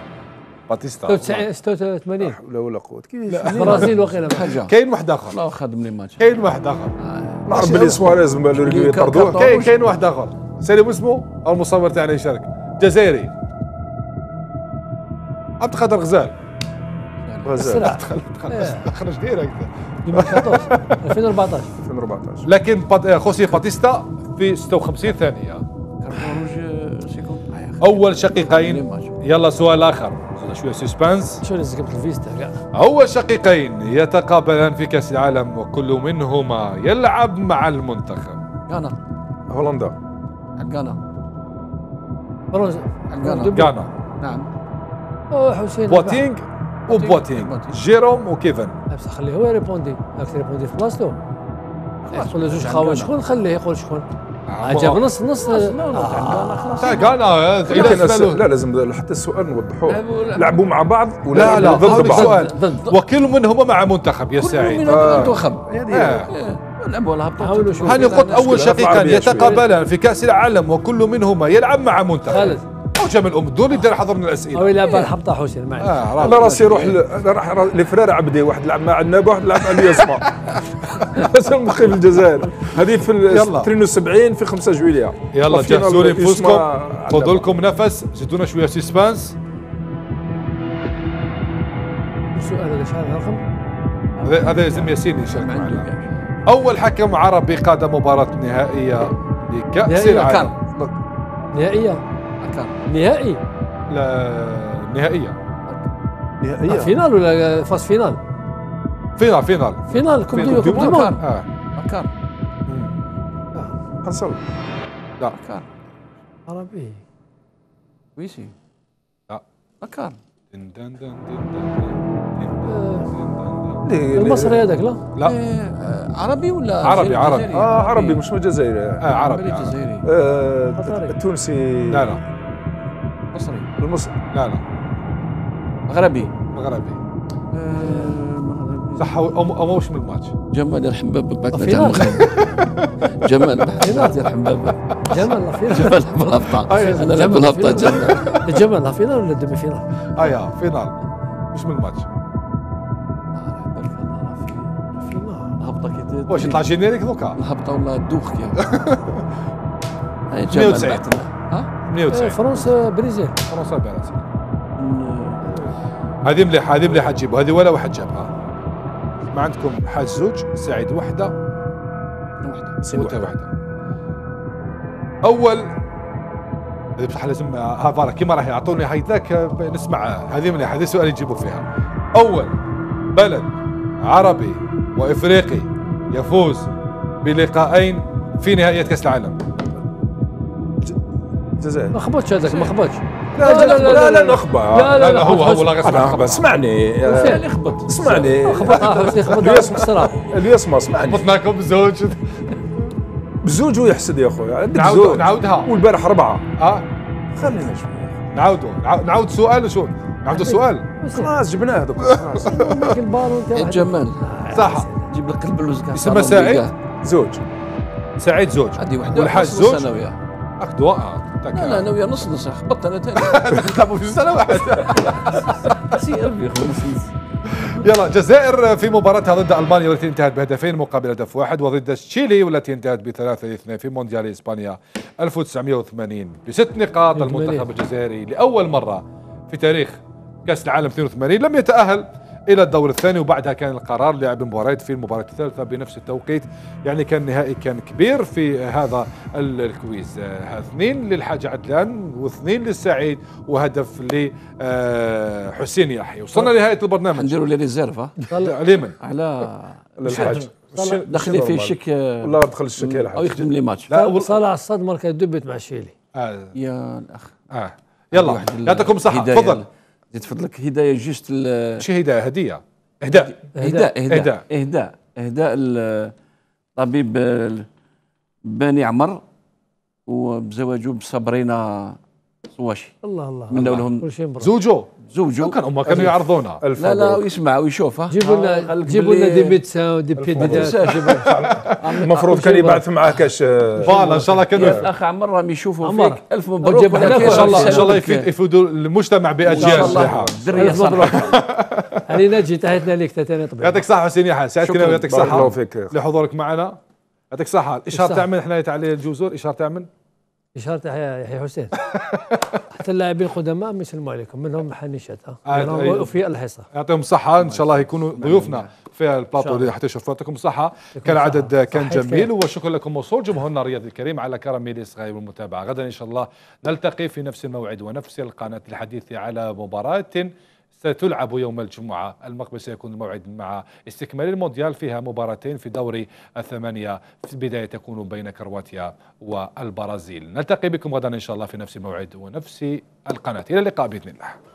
باتيستا 86 لا حول ولا قوه كيفاش البرازيل وقيله كاين واحد اخر لا خدم لي ماتش كاين واحد اخر آه. نعرف بلي سواريز من بعد يطردوه كاين كاين واحد اخر سالي اسمه المصور تاعنا يشارك جزائري عبد القادر غزال غزال دخل إيه. دخل خرج ديريكت 2014 2014 لكن آه، خوسي خوسيه باتيستا في 56 ثانيه اول شقيقين يلا سؤال اخر شويه سسبانس شو جبت الفيستا اول شقيقين يتقابلان في كاس العالم وكل منهما يلعب مع المنتخب غانا هولندا غانا غانا نعم حسين بوتينج وبوتينغ جيروم وكيفن بس خليه هو يريبوندي هاك تريبوندي في بلاصتو خلاص ولا زوج يعني خواوي شكون خليه يقول شكون عجب آه، آه، نص نص تاع خلاص لا لازم حتى السؤال نوضحوه لعبوا مع بعض ولا لا ضد بعض وكل منهم مع منتخب يا سعيد كل منهم آه. منتخب هاني قلت اول شقيقان يتقابلان في كاس العالم وكل منهما يلعب مع منتخب حوشه من الام دول اللي حضرنا الاسئله او لا بال حبطه حوشه آه، المعنى انا راسي روح راح لفرار عبدي واحد لعب مع النبا واحد لعب مع اليسمى اسمي في الجزائر هذه في 72 في 5 جويليا يلا جهزوا انفسكم خذوا لكم نفس زيدونا شويه سسبانس سؤال هذا شحال الرقم؟ هذا هذا يلزم ياسين يشارك اول حكم عربي قاد مباراه نهائيه لكاس العالم نهائيه كان نهائي لا نهائية نهائية فينال ولا فاس فينال فينال فينال فينال كوب دي كوب دي مون اه كان لا كان عربي ويسي لا مكان دن دن دن دن دن دن المصري هذاك لا لا عربي ولا عربي عربي اه عربي مش جزائري اه عربي اه التونسي لا لا المصري لا لا مغربي مغربي آه، صح او او مش من الماتش جمال يرحم بابك بعد ما تعمل خير جمال بحث يرحم بابك جمال لافينال جمال لعب الهبطه انا لعب الهبطه جمال جمال لافينال ولا دمي فينال؟ اه يا فينال مش من الماتش واش يطلع جينيريك دوكا الهبطه والله دوخ كي 190 98 فرنسا بريزيل فرنسا برازيل هذه مليحه هذه مليحه تجيبها هذه ولا واحد جابها ما عندكم حاج زوج سعيد وحده وحده سعيد وحده, وحدة. اول بصح لازم آه، هافارا كيما راح يعطوني هاي ذاك آه، نسمع آه، هذه مليحه هذه سؤال يجيبوا فيها اول بلد عربي وافريقي يفوز بلقاءين في نهائيات كأس العالم الجزائر ما خبطش هذاك ما خبطش لا لا لا لا لا لا لا لا لا هو هو لا لا اسمعني فعلا لا اسمعني خبط الياس ما اسمعني لا لا لا لا لا يا خويا عندك زوج نعاودها والبارح لا اه لا لا نعاودوا نعاود سؤال وشو نعاودوا لا خلاص جبناه دوك خلاص جمال صح جيب لك لا يسمى سعيد زوج سعيد زوج عندي وحده والحاج زوج اخ وقعت لا لا نص نص خبطت انا ثاني طب في سنة واحدة سي يلا الجزائر في مباراتها ضد المانيا والتي انتهت بهدفين مقابل هدف واحد وضد تشيلي والتي انتهت بثلاثة اثنين في مونديال اسبانيا 1980 بست نقاط المنتخب الجزائري لاول مرة في تاريخ كأس العالم 82 لم يتأهل الى الدور الثاني وبعدها كان القرار لعب مباريات في المباراه الثالثه بنفس التوقيت يعني كان النهائي كان كبير في هذا الكويز آه، اثنين للحاج عدلان واثنين للسعيد وهدف لحسين آه، يحيى وصلنا طيب. لنهايه البرنامج نديروا لي ريزيرف طيب. لمن؟ على الحاج دخل فيه شك آه، والله دخل الشك او يخدم لي ماتش صالح الصدمه كانت دبت مع شيلي آه. يا الاخ اه يلا يعطيكم الصحه تفضل زيد فضلك هدايه جوست ماشي هدايه هديه اهداء اهداء اهداء اهداء اهداء إهداء الطبيب بني عمر وبزواجه بصبرينا صواشي الله الله من لهم زوجو زوجه كان امه كانوا يعرضونا لا لا ويسمع ويشوفها جيبوا لنا آه، جيبوا لنا دي بيتزا ودي بيتزا المفروض كان يبعث معاه آه، كاش فوالا ان شاء الله كانوا اخ عمر راهم يشوفوا فيك الف مبروك طيب، ان شاء الله ان شاء الله يفيدوا المجتمع باجيال صالحه الدريه صالحه يعني نجي تحيتنا ليك طبيعي يعطيك الصحه حسين يحيى سعدتنا ويعطيك الصحه لحضورك معنا يعطيك الصحه الاشهار تعمل حنايا تاع الجزور اشهار تعمل اشاره يحيى حسين حتى اللاعبين القدماء يسلموا عليكم منهم حنيشات آه، يعني أيوه. وفي الحصه يعطيهم الصحه ان شاء الله يكونوا ضيوفنا في البلاطو اللي حتى شوفوا يعطيكم الصحه كان عدد كان جميل وشكرا لكم وصول جمهورنا الرياضي الكريم على كرم الإصغاء والمتابعه غدا ان شاء الله نلتقي في نفس الموعد ونفس القناه للحديث على مباراه ستلعب يوم الجمعة المقبل سيكون الموعد مع استكمال المونديال فيها مباراتين في دوري الثمانية في البداية تكون بين كرواتيا والبرازيل نلتقي بكم غدا إن شاء الله في نفس الموعد ونفس القناة إلى اللقاء بإذن الله